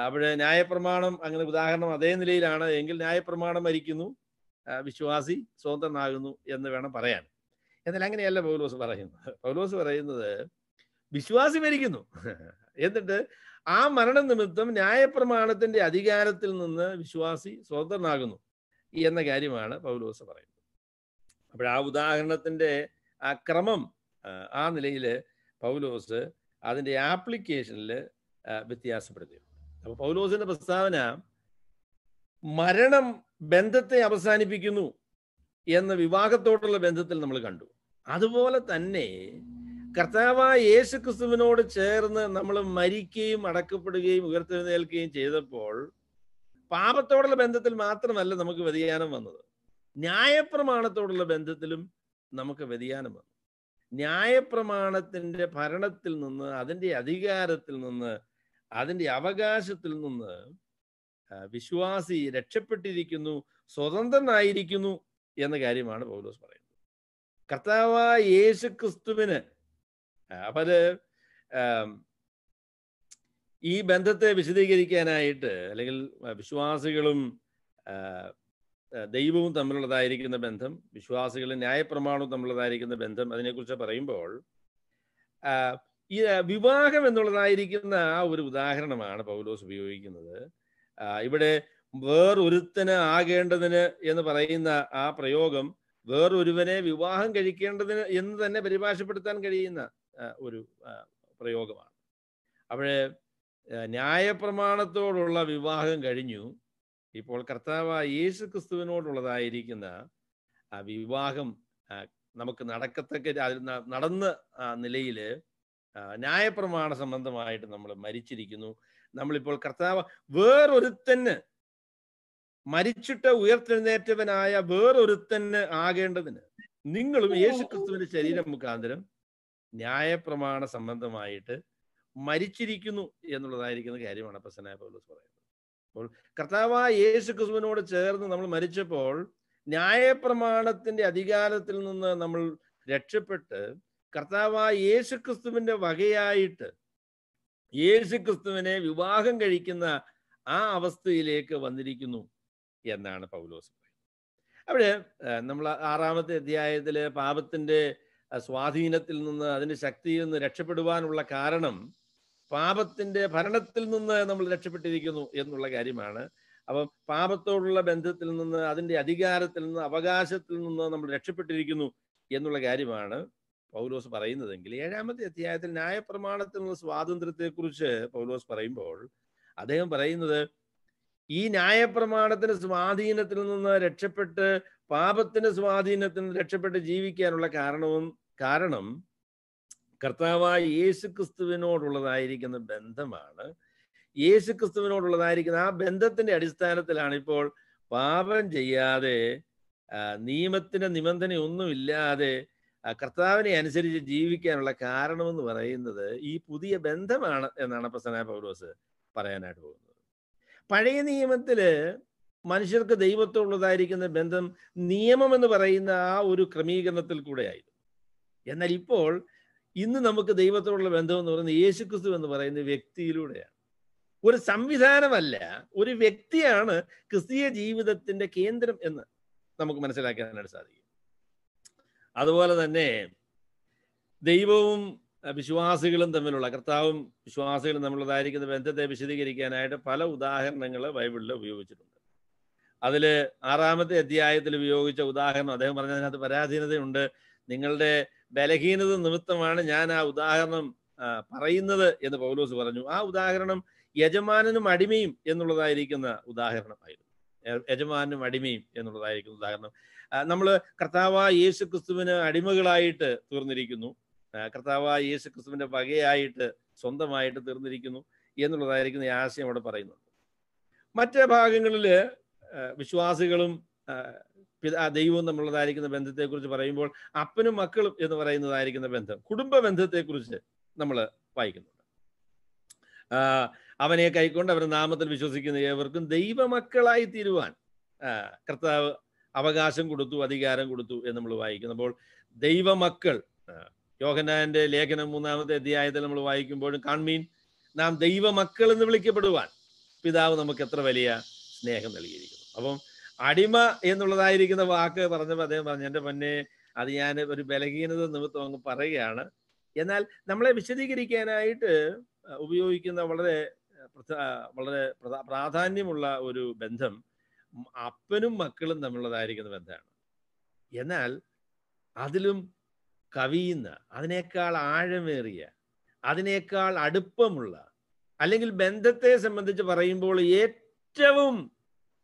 അവിടെ ന്യായപ്രമാണം അങ്ങനെ ഉദാഹരണം അതേ നിലയിലാണ് എങ്കിൽ ന്യായപ്രമാണം മരിക്കുന്നു വിശ്വാസി സ്വതന്ത്രനാകുന്നു എന്ന് വേണം പറയാൻ എന്നാൽ അങ്ങനെയല്ല പൗലോസ് പറയുന്നത് പൗലോസ് പറയുന്നത് വിശ്വാസി മരിക്കുന്നു എന്നിട്ട് ആ മരണ നിമിത്തം ന്യായപ്രമാണത്തിന്റെ അധികാരത്തിൽ നിന്ന് വിശ്വാസി സ്വതന്ത്രനാകുന്നു എന്ന കാര്യമാണ് പൗലോസ് പറയുന്നത് അപ്പോൾ ആ ഉദാഹരണത്തിന്റെ ആ ക്രമം ആ നിലയിൽ പൗലോസ് അതിന്റെ ആപ്ലിക്കേഷനിൽ വ്യത്യാസപ്പെടുകയും അപ്പോൾ പൗലോസിന്റെ പ്രസ്താവന മരണം ബന്ധത്തെ അവസാനിപ്പിക്കുന്നു എന്ന വിവാഹത്തോടുള്ള ബന്ധത്തിൽ നമ്മൾ കണ്ടു അതുപോലെ തന്നെ കർത്താവായ യേശു ക്രിസ്തുവിനോട് ചേർന്ന് നമ്മൾ മരിക്കുകയും അടക്കപ്പെടുകയും ഉയർത്തെഴുന്നേൽക്കുകയും ചെയ്തപ്പോൾ പാപത്തോടുള്ള ബന്ധത്തിൽ മാത്രമല്ല നമുക്ക് വ്യതിയാനം വന്നത് ന്യായപ്രമാണത്തോടുള്ള ബന്ധത്തിലും നമുക്ക് വ്യതിയാനം വന്നു ന്യായപ്രമാണത്തിൻ്റെ ഭരണത്തിൽ നിന്ന് അതിൻ്റെ അധികാരത്തിൽ നിന്ന് അതിൻ്റെ അവകാശത്തിൽ നിന്ന് വിശ്വാസി രക്ഷപ്പെട്ടിരിക്കുന്നു സ്വതന്ത്രനായിരിക്കുന്നു എന്ന കാര്യമാണ് പൗലോസ് പറയുന്നത് കർത്താവായ യേശു ക്രിസ്തുവിന് അപ്പം ഈ ബന്ധത്തെ വിശദീകരിക്കാനായിട്ട് അല്ലെങ്കിൽ വിശ്വാസികളും ദൈവവും തമ്മിലുള്ളതായിരിക്കുന്ന ബന്ധം വിശ്വാസികളും ന്യായപ്രമാണവും തമ്മിലുള്ളതായിരിക്കുന്ന ബന്ധം അതിനെക്കുറിച്ച് പറയുമ്പോൾ ഈ വിവാഹം എന്നുള്ളതായിരിക്കുന്ന ആ ഒരു ഉദാഹരണമാണ് പൗലോസ് ഉപയോഗിക്കുന്നത് ഇവിടെ വേറൊരുത്തന് ആകേണ്ടതിന് എന്ന് പറയുന്ന ആ പ്രയോഗം വേറൊരുവനെ വിവാഹം കഴിക്കേണ്ടതിന് എന്ന് തന്നെ പരിഭാഷപ്പെടുത്താൻ കഴിയുന്ന ഒരു പ്രയോഗമാണ് അപ്പോഴേ ന്യായപ്രമാണത്തോടുള്ള വിവാഹം കഴിഞ്ഞു ഇപ്പോൾ കർത്താവ് യേശു ക്രിസ്തുവിനോടുള്ളതായിരിക്കുന്ന ആ വിവാഹം നമുക്ക് നടക്കത്തക്ക നടന്ന നിലയിൽ ന്യായപ്രമാണ സംബന്ധമായിട്ട് നമ്മൾ മരിച്ചിരിക്കുന്നു നമ്മളിപ്പോൾ കർത്താവ് വേറൊരുത്തന് മരിച്ചിട്ട് ഉയർത്തെഴുന്നേറ്റവനായ വേറൊരുത്തന് ആകേണ്ടതിന് നിങ്ങളും യേശു ക്രിസ്തുവിന്റെ ശരീരം മുഖാന്തരം ന്യായപ്രമാണ സംബന്ധമായിട്ട് മരിച്ചിരിക്കുന്നു എന്നുള്ളതായിരിക്കുന്ന കാര്യമാണ് പ്രസനായ പൗലോസ് പറയുന്നത് അപ്പോൾ കർത്താവ് യേശു ക്രിസ്തുവിനോട് ചേർന്ന് നമ്മൾ മരിച്ചപ്പോൾ ന്യായപ്രമാണത്തിന്റെ അധികാരത്തിൽ നിന്ന് നമ്മൾ രക്ഷപ്പെട്ട് കർത്താവ് യേശു ക്രിസ്തുവിന്റെ വകയായിട്ട് യേശു ക്രിസ്തുവിനെ വിവാഹം കഴിക്കുന്ന ആ അവസ്ഥയിലേക്ക് വന്നിരിക്കുന്നു എന്നാണ് പൗലോസ് അവിടെ നമ്മൾ ആറാമത്തെ അധ്യായത്തിൽ പാപത്തിൻ്റെ സ്വാധീനത്തിൽ നിന്ന് അതിൻ്റെ ശക്തിയിൽ നിന്ന് രക്ഷപ്പെടുവാനുള്ള കാരണം പാപത്തിൻ്റെ ഭരണത്തിൽ നിന്ന് നമ്മൾ രക്ഷപ്പെട്ടിരിക്കുന്നു എന്നുള്ള കാര്യമാണ് അപ്പം പാപത്തോടുള്ള ബന്ധത്തിൽ നിന്ന് അതിൻ്റെ അധികാരത്തിൽ നിന്ന് അവകാശത്തിൽ നിന്ന് നമ്മൾ രക്ഷപ്പെട്ടിരിക്കുന്നു എന്നുള്ള കാര്യമാണ് പൗലോസ് പറയുന്നതെങ്കിൽ ഏഴാമത്തെ അധ്യായത്തിൽ ന്യായപ്രമാണത്തിനുള്ള സ്വാതന്ത്ര്യത്തെക്കുറിച്ച് പൗലോസ് പറയുമ്പോൾ അദ്ദേഹം പറയുന്നത് ഈ ന്യായപ്രമാണത്തിന് സ്വാധീനത്തിൽ നിന്ന് രക്ഷപ്പെട്ട് പാപത്തിന് സ്വാധീനത്തിൽ നിന്ന് രക്ഷപ്പെട്ട് ജീവിക്കാനുള്ള കാരണവും കാരണം കർത്താവായ യേശു ക്രിസ്തുവിനോടുള്ളതായിരിക്കുന്ന ബന്ധമാണ് യേശു ക്രിസ്തുവിനോടുള്ളതായിരിക്കുന്ന ആ ബന്ധത്തിന്റെ അടിസ്ഥാനത്തിലാണ് ഇപ്പോൾ പാപം ചെയ്യാതെ നിയമത്തിന്റെ നിബന്ധനയൊന്നുമില്ലാതെ കർത്താവിനെ അനുസരിച്ച് ജീവിക്കാനുള്ള കാരണമെന്ന് പറയുന്നത് ഈ പുതിയ ബന്ധമാണ് എന്നാണ് പ്രസന്ന പൗലോസ് പറയാനായിട്ട് പോകുന്നത് പഴയ നിയമത്തിൽ മനുഷ്യർക്ക് ദൈവത്തോടുള്ളതായിരിക്കുന്ന ബന്ധം നിയമം എന്ന് പറയുന്ന ആ ഒരു ക്രമീകരണത്തിൽ കൂടെ ആയിരുന്നു എന്നാൽ ഇപ്പോൾ ഇന്ന് നമുക്ക് ദൈവത്തോടുള്ള ബന്ധം എന്ന് പറയുന്നത് യേശുക്രിസ്തു എന്ന് പറയുന്ന വ്യക്തിയിലൂടെയാണ് ഒരു സംവിധാനമല്ല ഒരു വ്യക്തിയാണ് ക്രിസ്തീയ ജീവിതത്തിന്റെ കേന്ദ്രം എന്ന് നമുക്ക് മനസ്സിലാക്കാനായിട്ട് സാധിക്കും അതുപോലെ തന്നെ ദൈവവും വിശ്വാസികളും തമ്മിലുള്ള കർത്താവും വിശ്വാസികളും തമ്മിലുള്ളതായിരിക്കുന്ന ബന്ധത്തെ വിശദീകരിക്കാനായിട്ട് പല ഉദാഹരണങ്ങൾ ബൈബിളിൽ ഉപയോഗിച്ചിട്ടുണ്ട് അതിൽ ആറാമത്തെ അധ്യായത്തിൽ ഉപയോഗിച്ച ഉദാഹരണം അദ്ദേഹം പറഞ്ഞതിനകത്ത് പരാധീനതയുണ്ട് നിങ്ങളുടെ ബലഹീനത നിമിത്തമാണ് ഞാൻ ആ ഉദാഹരണം പറയുന്നത് എന്ന് പൗലോസ് പറഞ്ഞു ആ ഉദാഹരണം യജമാനനും അടിമയും എന്നുള്ളതായിരിക്കുന്ന ഉദാഹരണമായിരുന്നു യജമാനും അടിമയും എന്നുള്ളതായിരിക്കുന്ന ഉദാഹരണം നമ്മൾ കർത്താവ യേശു ക്രിസ്തുവിന് അടിമകളായിട്ട് തീർന്നിരിക്കുന്നു കർത്താവ യേശു ക്രിസ്തുവിന്റെ വകയായിട്ട് സ്വന്തമായിട്ട് തീർന്നിരിക്കുന്നു എന്നുള്ളതായിരിക്കുന്ന ഈ ആശയം അവിടെ പറയുന്നുണ്ട് മറ്റ് ഭാഗങ്ങളിൽ വിശ്വാസികളും ദൈവവും തമ്മിലുള്ളതായിരിക്കുന്ന ബന്ധത്തെക്കുറിച്ച് പറയുമ്പോൾ അപ്പനും മക്കളും എന്ന് പറയുന്നതായിരിക്കുന്ന ബന്ധം കുടുംബ ബന്ധത്തെക്കുറിച്ച് നമ്മൾ വായിക്കുന്നുണ്ട് അവനെ കൈക്കൊണ്ട് അവരുടെ നാമത്തിൽ വിശ്വസിക്കുന്ന ഏവർക്കും ദൈവമക്കളായി തീരുവാൻ കർത്താവ് അവകാശം കൊടുത്തു അധികാരം കൊടുത്തു എന്ന് നമ്മൾ വായിക്കുന്നു അപ്പോൾ ദൈവമക്കൾ യോഹനാന്റെ ലേഖനം മൂന്നാമത്തെ അധ്യായത്തിൽ നമ്മൾ വായിക്കുമ്പോഴും കാൺമീൻ നാം ദൈവമക്കൾ എന്ന് വിളിക്കപ്പെടുവാൻ പിതാവ് നമുക്ക് എത്ര വലിയ സ്നേഹം നൽകിയിരിക്കുന്നു അപ്പം അടിമ എന്നുള്ളതായിരിക്കുന്ന വാക്ക് പറഞ്ഞപ്പോൾ അദ്ദേഹം പറഞ്ഞു എൻ്റെ പൊന്നെ അത് ഞാൻ ഒരു ബലഹീനത നിമിത്തം അങ്ങ് പറയുകയാണ് എന്നാൽ നമ്മളെ വിശദീകരിക്കാനായിട്ട് ഉപയോഗിക്കുന്ന വളരെ വളരെ പ്രാധാന്യമുള്ള ഒരു ബന്ധം അപ്പനും മക്കളും തമ്മിലുള്ളതായിരിക്കുന്ന ബന്ധമാണ് എന്നാൽ അതിലും കവിയുന്ന അതിനേക്കാൾ ആഴമേറിയ അതിനേക്കാൾ അടുപ്പമുള്ള അല്ലെങ്കിൽ ബന്ധത്തെ സംബന്ധിച്ച് പറയുമ്പോൾ ഏറ്റവും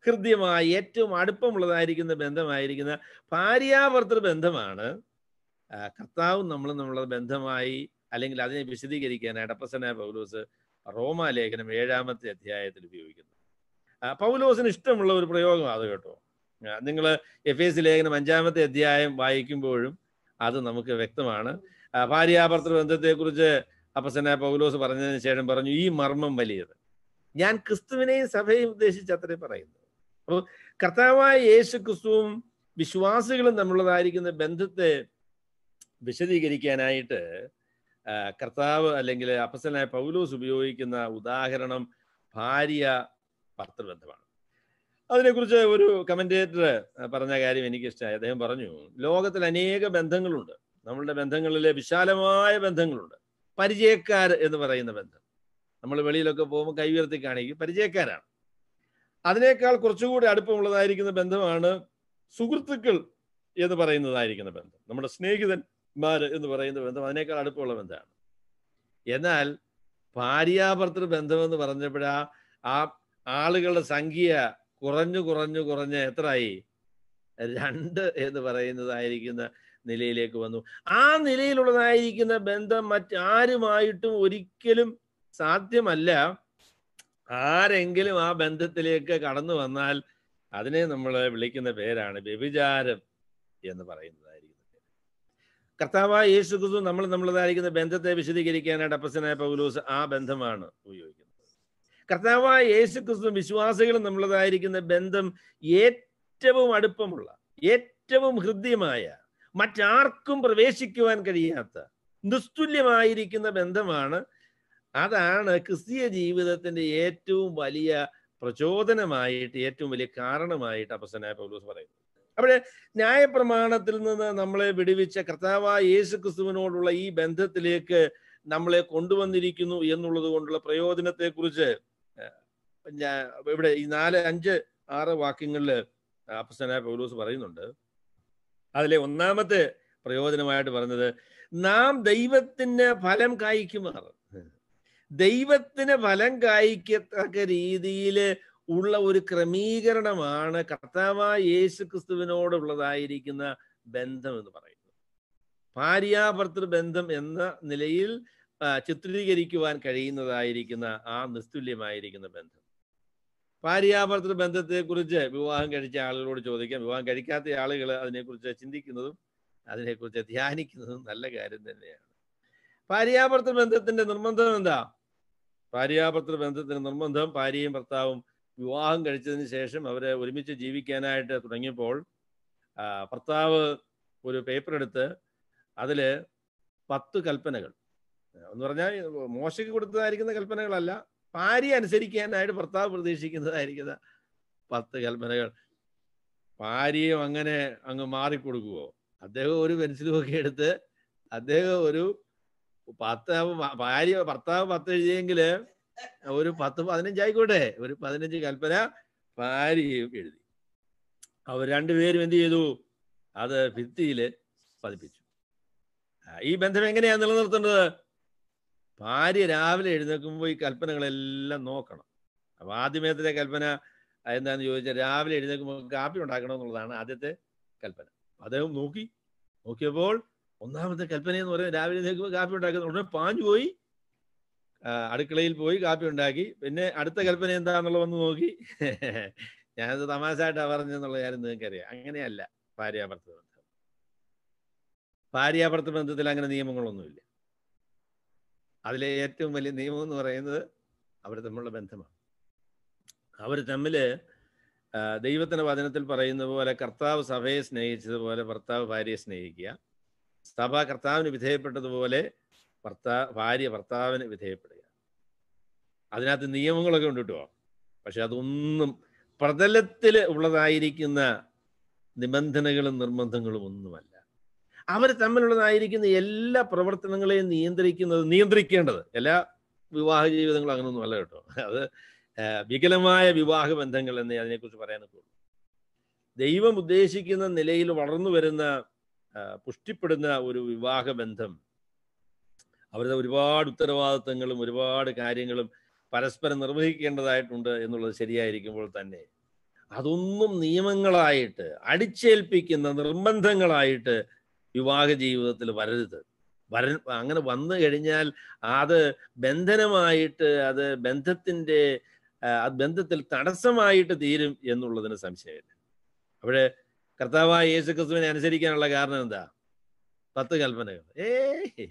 ഹൃദ്യമായി ഏറ്റവും അടുപ്പമുള്ളതായിരിക്കുന്ന ബന്ധമായിരിക്കുന്ന ഭാര്യാവർത്തൃ ബന്ധമാണ് കർത്താവും നമ്മളും നമ്മളുടെ ബന്ധമായി അല്ലെങ്കിൽ അതിനെ വിശദീകരിക്കാനായിട്ട് അപ്പസന പൗലൂസ് റോമാലേഖനം ഏഴാമത്തെ അധ്യായത്തിൽ ഉപയോഗിക്കുന്നു പൗലോസിന് ഇഷ്ടമുള്ള ഒരു പ്രയോഗം അത് കേട്ടോ നിങ്ങൾ എഫ് എസ് ലേഖനം അഞ്ചാമത്തെ അധ്യായം വായിക്കുമ്പോഴും അത് നമുക്ക് വ്യക്തമാണ് ഭാര്യാപർത്തൃ ബന്ധത്തെക്കുറിച്ച് അപ്പസന പൗലോസ് പറഞ്ഞതിന് ശേഷം പറഞ്ഞു ഈ മർമ്മം വലിയത് ഞാൻ ക്രിസ്തുവിനെയും സഭയും ഉദ്ദേശിച്ച് അത്രേ പറയുന്നു അപ്പോൾ കർത്താവായ യേശു ക്രിസ്തുവും വിശ്വാസികളും തമ്മിലുള്ളതായിരിക്കുന്ന ബന്ധത്തെ വിശദീകരിക്കാനായിട്ട് കർത്താവ് അല്ലെങ്കിൽ അപ്പസനായ പൗലോസ് ഉപയോഗിക്കുന്ന ഉദാഹരണം ഭാര്യ ഭർത്തൃബന്ധമാണ് അതിനെക്കുറിച്ച് ഒരു കമന്റേറ്റർ പറഞ്ഞ കാര്യം എനിക്ക് ഇഷ്ടമായി അദ്ദേഹം പറഞ്ഞു ലോകത്തിൽ അനേക ബന്ധങ്ങളുണ്ട് നമ്മളുടെ ബന്ധങ്ങളിലെ വിശാലമായ ബന്ധങ്ങളുണ്ട് പരിചയക്കാർ എന്ന് പറയുന്ന ബന്ധം നമ്മൾ വെളിയിലൊക്കെ പോകുമ്പോൾ കൈ ഉയർത്തി കാണിക്കും പരിചയക്കാരാണ് അതിനേക്കാൾ കുറച്ചുകൂടി അടുപ്പമുള്ളതായിരിക്കുന്ന ബന്ധമാണ് സുഹൃത്തുക്കൾ എന്ന് പറയുന്നതായിരിക്കുന്ന ബന്ധം നമ്മുടെ സ്നേഹിതന്മാർ എന്ന് പറയുന്ന ബന്ധം അതിനേക്കാൾ അടുപ്പമുള്ള ബന്ധമാണ് എന്നാൽ ഭാര്യാഭർത്തൃ ബന്ധമെന്ന് പറഞ്ഞപ്പോഴാ ആ ആളുകളുടെ സംഖ്യ കുറഞ്ഞു കുറഞ്ഞു കുറഞ്ഞ് എത്രയായി രണ്ട് എന്ന് പറയുന്നതായിരിക്കുന്ന നിലയിലേക്ക് വന്നു ആ നിലയിലുള്ളതായിരിക്കുന്ന ബന്ധം മറ്റാരുമായിട്ടും ഒരിക്കലും സാധ്യമല്ല ആരെങ്കിലും ആ ബന്ധത്തിലേക്ക് കടന്നു വന്നാൽ അതിനെ നമ്മൾ വിളിക്കുന്ന പേരാണ് വ്യഭിചാരം എന്ന് പറയുന്നതായിരിക്കുന്നത് കർത്താവായ യേശു നമ്മൾ നമ്മളതായിരിക്കുന്ന ബന്ധത്തെ വിശദീകരിക്കാനായിട്ട് അപ്പസനായ പൗലൂസ് ആ ബന്ധമാണ് ഉപയോഗിക്കുന്നത് കർത്താവായ യേശു ക്രിസ്തു വിശ്വാസികളും നമ്മളതായിരിക്കുന്ന ബന്ധം ഏറ്റവും അടുപ്പമുള്ള ഏറ്റവും ഹൃദ്യമായ മറ്റാർക്കും പ്രവേശിക്കുവാൻ കഴിയാത്ത നിസ്തുല്യമായിരിക്കുന്ന ബന്ധമാണ് അതാണ് ക്രിസ്തീയ ജീവിതത്തിന്റെ ഏറ്റവും വലിയ പ്രചോദനമായിട്ട് ഏറ്റവും വലിയ കാരണമായിട്ട് അപ്പസനായ പൗലൂസ് പറയുന്നു അവിടെ ന്യായപ്രമാണത്തിൽ നിന്ന് നമ്മളെ വിടുവിച്ച കർത്താവായ യേശു ക്രിസ്തുവിനോടുള്ള ഈ ബന്ധത്തിലേക്ക് നമ്മളെ കൊണ്ടുവന്നിരിക്കുന്നു എന്നുള്ളത് കൊണ്ടുള്ള പ്രയോജനത്തെക്കുറിച്ച് ഇവിടെ ഈ നാല് അഞ്ച് ആറ് വാക്യങ്ങളിൽ അപ്പസ്തനായ പൗലോസ് പറയുന്നുണ്ട് അതിലെ ഒന്നാമത്തെ പ്രയോജനമായിട്ട് പറഞ്ഞത് നാം ദൈവത്തിന് ഫലം കായ്ക്കുമാർ ദൈവത്തിന് ഫലം കായ്ക്കത്തക്ക രീതിയിൽ ഉള്ള ഒരു ക്രമീകരണമാണ് കർത്താവായ യേശു ക്രിസ്തുവിനോടുള്ളതായിരിക്കുന്ന ബന്ധം എന്ന് പറയുന്നത് ഭാര്യാഭർത്തൃ ബന്ധം എന്ന നിലയിൽ ചിത്രീകരിക്കുവാൻ കഴിയുന്നതായിരിക്കുന്ന ആ നിസ്തുല്യമായിരിക്കുന്ന ബന്ധം ഭാര്യാഭർത്തൃ ബന്ധത്തെക്കുറിച്ച് വിവാഹം കഴിച്ച ആളുകളോട് ചോദിക്കാം വിവാഹം കഴിക്കാത്ത ആളുകൾ അതിനെക്കുറിച്ച് ചിന്തിക്കുന്നതും അതിനെക്കുറിച്ച് ധ്യാനിക്കുന്നതും നല്ല കാര്യം തന്നെയാണ് ഭാര്യാഭർത്തൃ ബന്ധത്തിന്റെ നിർബന്ധം എന്താ ഭാര്യാഭർത്തൃ ബന്ധത്തിന്റെ നിർബന്ധം ഭാര്യയും ഭർത്താവും വിവാഹം കഴിച്ചതിന് ശേഷം അവരെ ഒരുമിച്ച് ജീവിക്കാനായിട്ട് തുടങ്ങിയപ്പോൾ ഭർത്താവ് ഒരു പേപ്പർ എടുത്ത് അതിൽ പത്ത് കൽപ്പനകൾ എന്ന് പറഞ്ഞാൽ മോശയ്ക്ക് കൊടുത്തതായിരിക്കുന്ന കൽപ്പനകളല്ല ഭാര്യ അനുസരിക്കാനായിട്ട് ഭർത്താവ് പ്രതീക്ഷിക്കുന്നതായിരിക്കുന്ന പത്ത് കൽപ്പനകൾ ഭാര്യയും അങ്ങനെ അങ്ങ് മാറിക്കൊടുക്കുവോ അദ്ദേഹം ഒരു പെൻസിലുമൊക്കെ ഒക്കെ എടുത്ത് അദ്ദേഹം ഒരു പത്ത് ഭാര്യ ഭർത്താവ് പത്ത് എഴുതിയെങ്കിൽ ഒരു പത്ത് പതിനഞ്ചായിക്കോട്ടെ ഒരു പതിനഞ്ച് കൽപ്പന ഭാര്യയും എഴുതി അവർ രണ്ടുപേരും എന്ത് ചെയ്തു അത് ഭിത്തിയില് പതിപ്പിച്ചു ഈ ബന്ധം എങ്ങനെയാണ് നിലനിർത്തേണ്ടത് ഭാര്യ രാവിലെ എഴുന്നേൽക്കുമ്പോൾ ഈ കൽപ്പനകളെല്ലാം നോക്കണം അപ്പോൾ ആദ്യമേത്തിലെ കൽപ്പന എന്താണെന്ന് ചോദിച്ചാൽ രാവിലെ എഴുന്നേൽക്കുമ്പോൾ കാപ്പി ഉണ്ടാക്കണം എന്നുള്ളതാണ് ആദ്യത്തെ കൽപ്പന അദ്ദേഹം നോക്കി നോക്കിയപ്പോൾ ഒന്നാമത്തെ കൽപ്പന എന്ന് പറയുമ്പോൾ രാവിലെ എഴുന്നേൽക്കുമ്പോൾ കാപ്പി ഉണ്ടാക്കുന്ന ഉടനെ പാഞ്ഞു പോയി അടുക്കളയിൽ പോയി കാപ്പി ഉണ്ടാക്കി പിന്നെ അടുത്ത കൽപ്പന എന്താണെന്നുള്ള വന്ന് നോക്കി ഞാനത് തമാശയായിട്ടാണ് പറഞ്ഞതെന്നുള്ള കാര്യം നിങ്ങൾക്കറിയാം അങ്ങനെയല്ല ഭാര്യാഭർത്തൃ ബന്ധം ഭാര്യാഭർത്തൃ ബന്ധത്തിൽ അങ്ങനെ നിയമങ്ങളൊന്നുമില്ല അതിലെ ഏറ്റവും വലിയ നിയമം എന്ന് പറയുന്നത് അവർ തമ്മിലുള്ള ബന്ധമാണ് അവർ തമ്മിൽ ദൈവത്തിന്റെ വചനത്തിൽ പറയുന്ന പോലെ കർത്താവ് സഭയെ സ്നേഹിച്ചതുപോലെ ഭർത്താവ് ഭാര്യയെ സ്നേഹിക്കുക സഭ കർത്താവിന് വിധേയപ്പെട്ടതുപോലെ ഭർത്താ ഭാര്യ ഭർത്താവിന് വിധേയപ്പെടുക അതിനകത്ത് നിയമങ്ങളൊക്കെ ഉണ്ട് കേട്ടോ പക്ഷെ അതൊന്നും പ്രതലത്തിൽ ഉള്ളതായിരിക്കുന്ന നിബന്ധനകളും നിർബന്ധങ്ങളും ഒന്നുമല്ല അവർ തമ്മിലുള്ളതായിരിക്കുന്ന എല്ലാ പ്രവർത്തനങ്ങളെയും നിയന്ത്രിക്കുന്നത് നിയന്ത്രിക്കേണ്ടത് എല്ലാ വിവാഹ ജീവിതങ്ങളും അങ്ങനെയൊന്നും അല്ല കേട്ടോ അത് വികലമായ വിവാഹ ബന്ധങ്ങൾ എന്നേ അതിനെക്കുറിച്ച് പറയാനൊക്കെ ദൈവം ഉദ്ദേശിക്കുന്ന നിലയിൽ വളർന്നു വരുന്ന പുഷ്ടിപ്പെടുന്ന ഒരു വിവാഹ ബന്ധം അവരുടെ ഒരുപാട് ഉത്തരവാദിത്തങ്ങളും ഒരുപാട് കാര്യങ്ങളും പരസ്പരം നിർവഹിക്കേണ്ടതായിട്ടുണ്ട് എന്നുള്ളത് ശരിയായിരിക്കുമ്പോൾ തന്നെ അതൊന്നും നിയമങ്ങളായിട്ട് അടിച്ചേൽപ്പിക്കുന്ന നിർബന്ധങ്ങളായിട്ട് വിവാഹ ജീവിതത്തിൽ വരരുത് വര അങ്ങനെ വന്നു കഴിഞ്ഞാൽ അത് ബന്ധനമായിട്ട് അത് ബന്ധത്തിൻ്റെ ബന്ധത്തിൽ തടസ്സമായിട്ട് തീരും എന്നുള്ളതിന് സംശയമില്ല അവിടെ കർത്താവായ യേശു ക്രിസ്തുവിനെ അനുസരിക്കാനുള്ള കാരണം എന്താ പത്ത് കൽപ്പനകൾ ഏ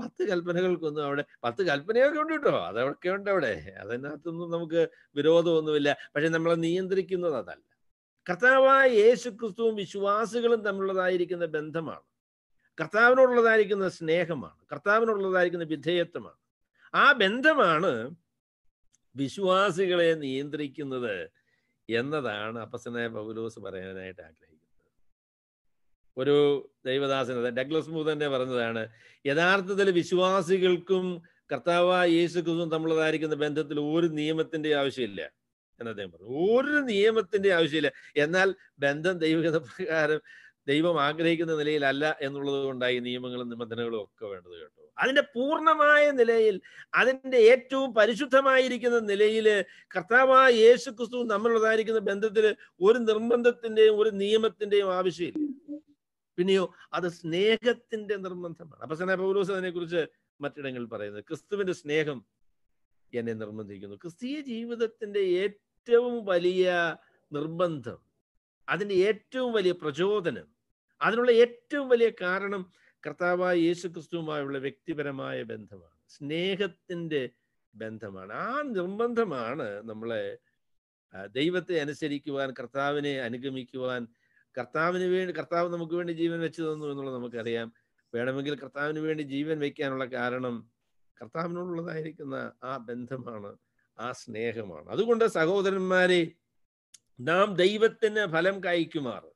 പത്ത് കൽപ്പനകൾക്കൊന്നും അവിടെ പത്ത് കൽപ്പനയൊക്കെ ഉണ്ട് കേട്ടോ അതൊക്കെ ഉണ്ട് അവിടെ അതിനകത്തൊന്നും നമുക്ക് വിരോധമൊന്നുമില്ല പക്ഷെ നമ്മളെ നിയന്ത്രിക്കുന്നത് അതല്ല കർത്താവായ യേശു ക്രിസ്തുവും വിശ്വാസികളും തമ്മിലുള്ളതായിരിക്കുന്ന ബന്ധമാണ് കർത്താവിനോടുള്ളതായിരിക്കുന്ന സ്നേഹമാണ് കർത്താവിനോടുള്ളതായിരിക്കുന്ന വിധേയത്വമാണ് ആ ബന്ധമാണ് വിശ്വാസികളെ നിയന്ത്രിക്കുന്നത് എന്നതാണ് അപ്പസനായ പൗലോസ് പറയാനായിട്ട് ആഗ്രഹിക്കുന്നത് ഒരു ദൈവദാസന ഡഗ്ലസ് മൂതന്റെ പറഞ്ഞതാണ് യഥാർത്ഥത്തിൽ വിശ്വാസികൾക്കും കർത്താവ് യേശുക്കും തമ്മിലുള്ളതായിരിക്കുന്ന ബന്ധത്തിൽ ഒരു നിയമത്തിന്റെ ആവശ്യമില്ല എന്ന് അദ്ദേഹം പറഞ്ഞു ഒരു നിയമത്തിന്റെ ആവശ്യമില്ല എന്നാൽ ബന്ധം ദൈവികത പ്രകാരം ദൈവം ആഗ്രഹിക്കുന്ന നിലയിലല്ല എന്നുള്ളത് കൊണ്ടായി നിയമങ്ങളും നിബന്ധനകളും ഒക്കെ വേണ്ടത് കേട്ടോ അതിൻ്റെ പൂർണ്ണമായ നിലയിൽ അതിൻ്റെ ഏറ്റവും പരിശുദ്ധമായിരിക്കുന്ന നിലയിൽ കർത്താവായ യേശു ക്രിസ്തു നമ്മളുണ്ടായിരിക്കുന്ന ബന്ധത്തിൽ ഒരു നിർബന്ധത്തിൻ്റെയും ഒരു നിയമത്തിൻ്റെയും ആവശ്യമില്ല പിന്നെയോ അത് സ്നേഹത്തിന്റെ നിർബന്ധമാണ് അപ്പൊ സന പൗലോസ് അതിനെക്കുറിച്ച് മറ്റിടങ്ങളിൽ പറയുന്നത് ക്രിസ്തുവിന്റെ സ്നേഹം എന്നെ നിർബന്ധിക്കുന്നു ക്രിസ്തീയ ജീവിതത്തിന്റെ ഏറ്റവും വലിയ നിർബന്ധം അതിന്റെ ഏറ്റവും വലിയ പ്രചോദനം അതിനുള്ള ഏറ്റവും വലിയ കാരണം കർത്താവായ യേശു ക്രിസ്തുവുമായുള്ള വ്യക്തിപരമായ ബന്ധമാണ് സ്നേഹത്തിൻ്റെ ബന്ധമാണ് ആ നിർബന്ധമാണ് നമ്മളെ ദൈവത്തെ അനുസരിക്കുവാൻ കർത്താവിനെ അനുഗമിക്കുവാൻ കർത്താവിന് വേണ്ടി കർത്താവ് നമുക്ക് വേണ്ടി ജീവൻ വെച്ചു തന്നു എന്നുള്ളത് നമുക്കറിയാം വേണമെങ്കിൽ കർത്താവിന് വേണ്ടി ജീവൻ വയ്ക്കാനുള്ള കാരണം കർത്താവിനോടുള്ളതായിരിക്കുന്ന ആ ബന്ധമാണ് ആ സ്നേഹമാണ് അതുകൊണ്ട് സഹോദരന്മാരെ നാം ദൈവത്തിന് ഫലം കായ്ക്കുമാറും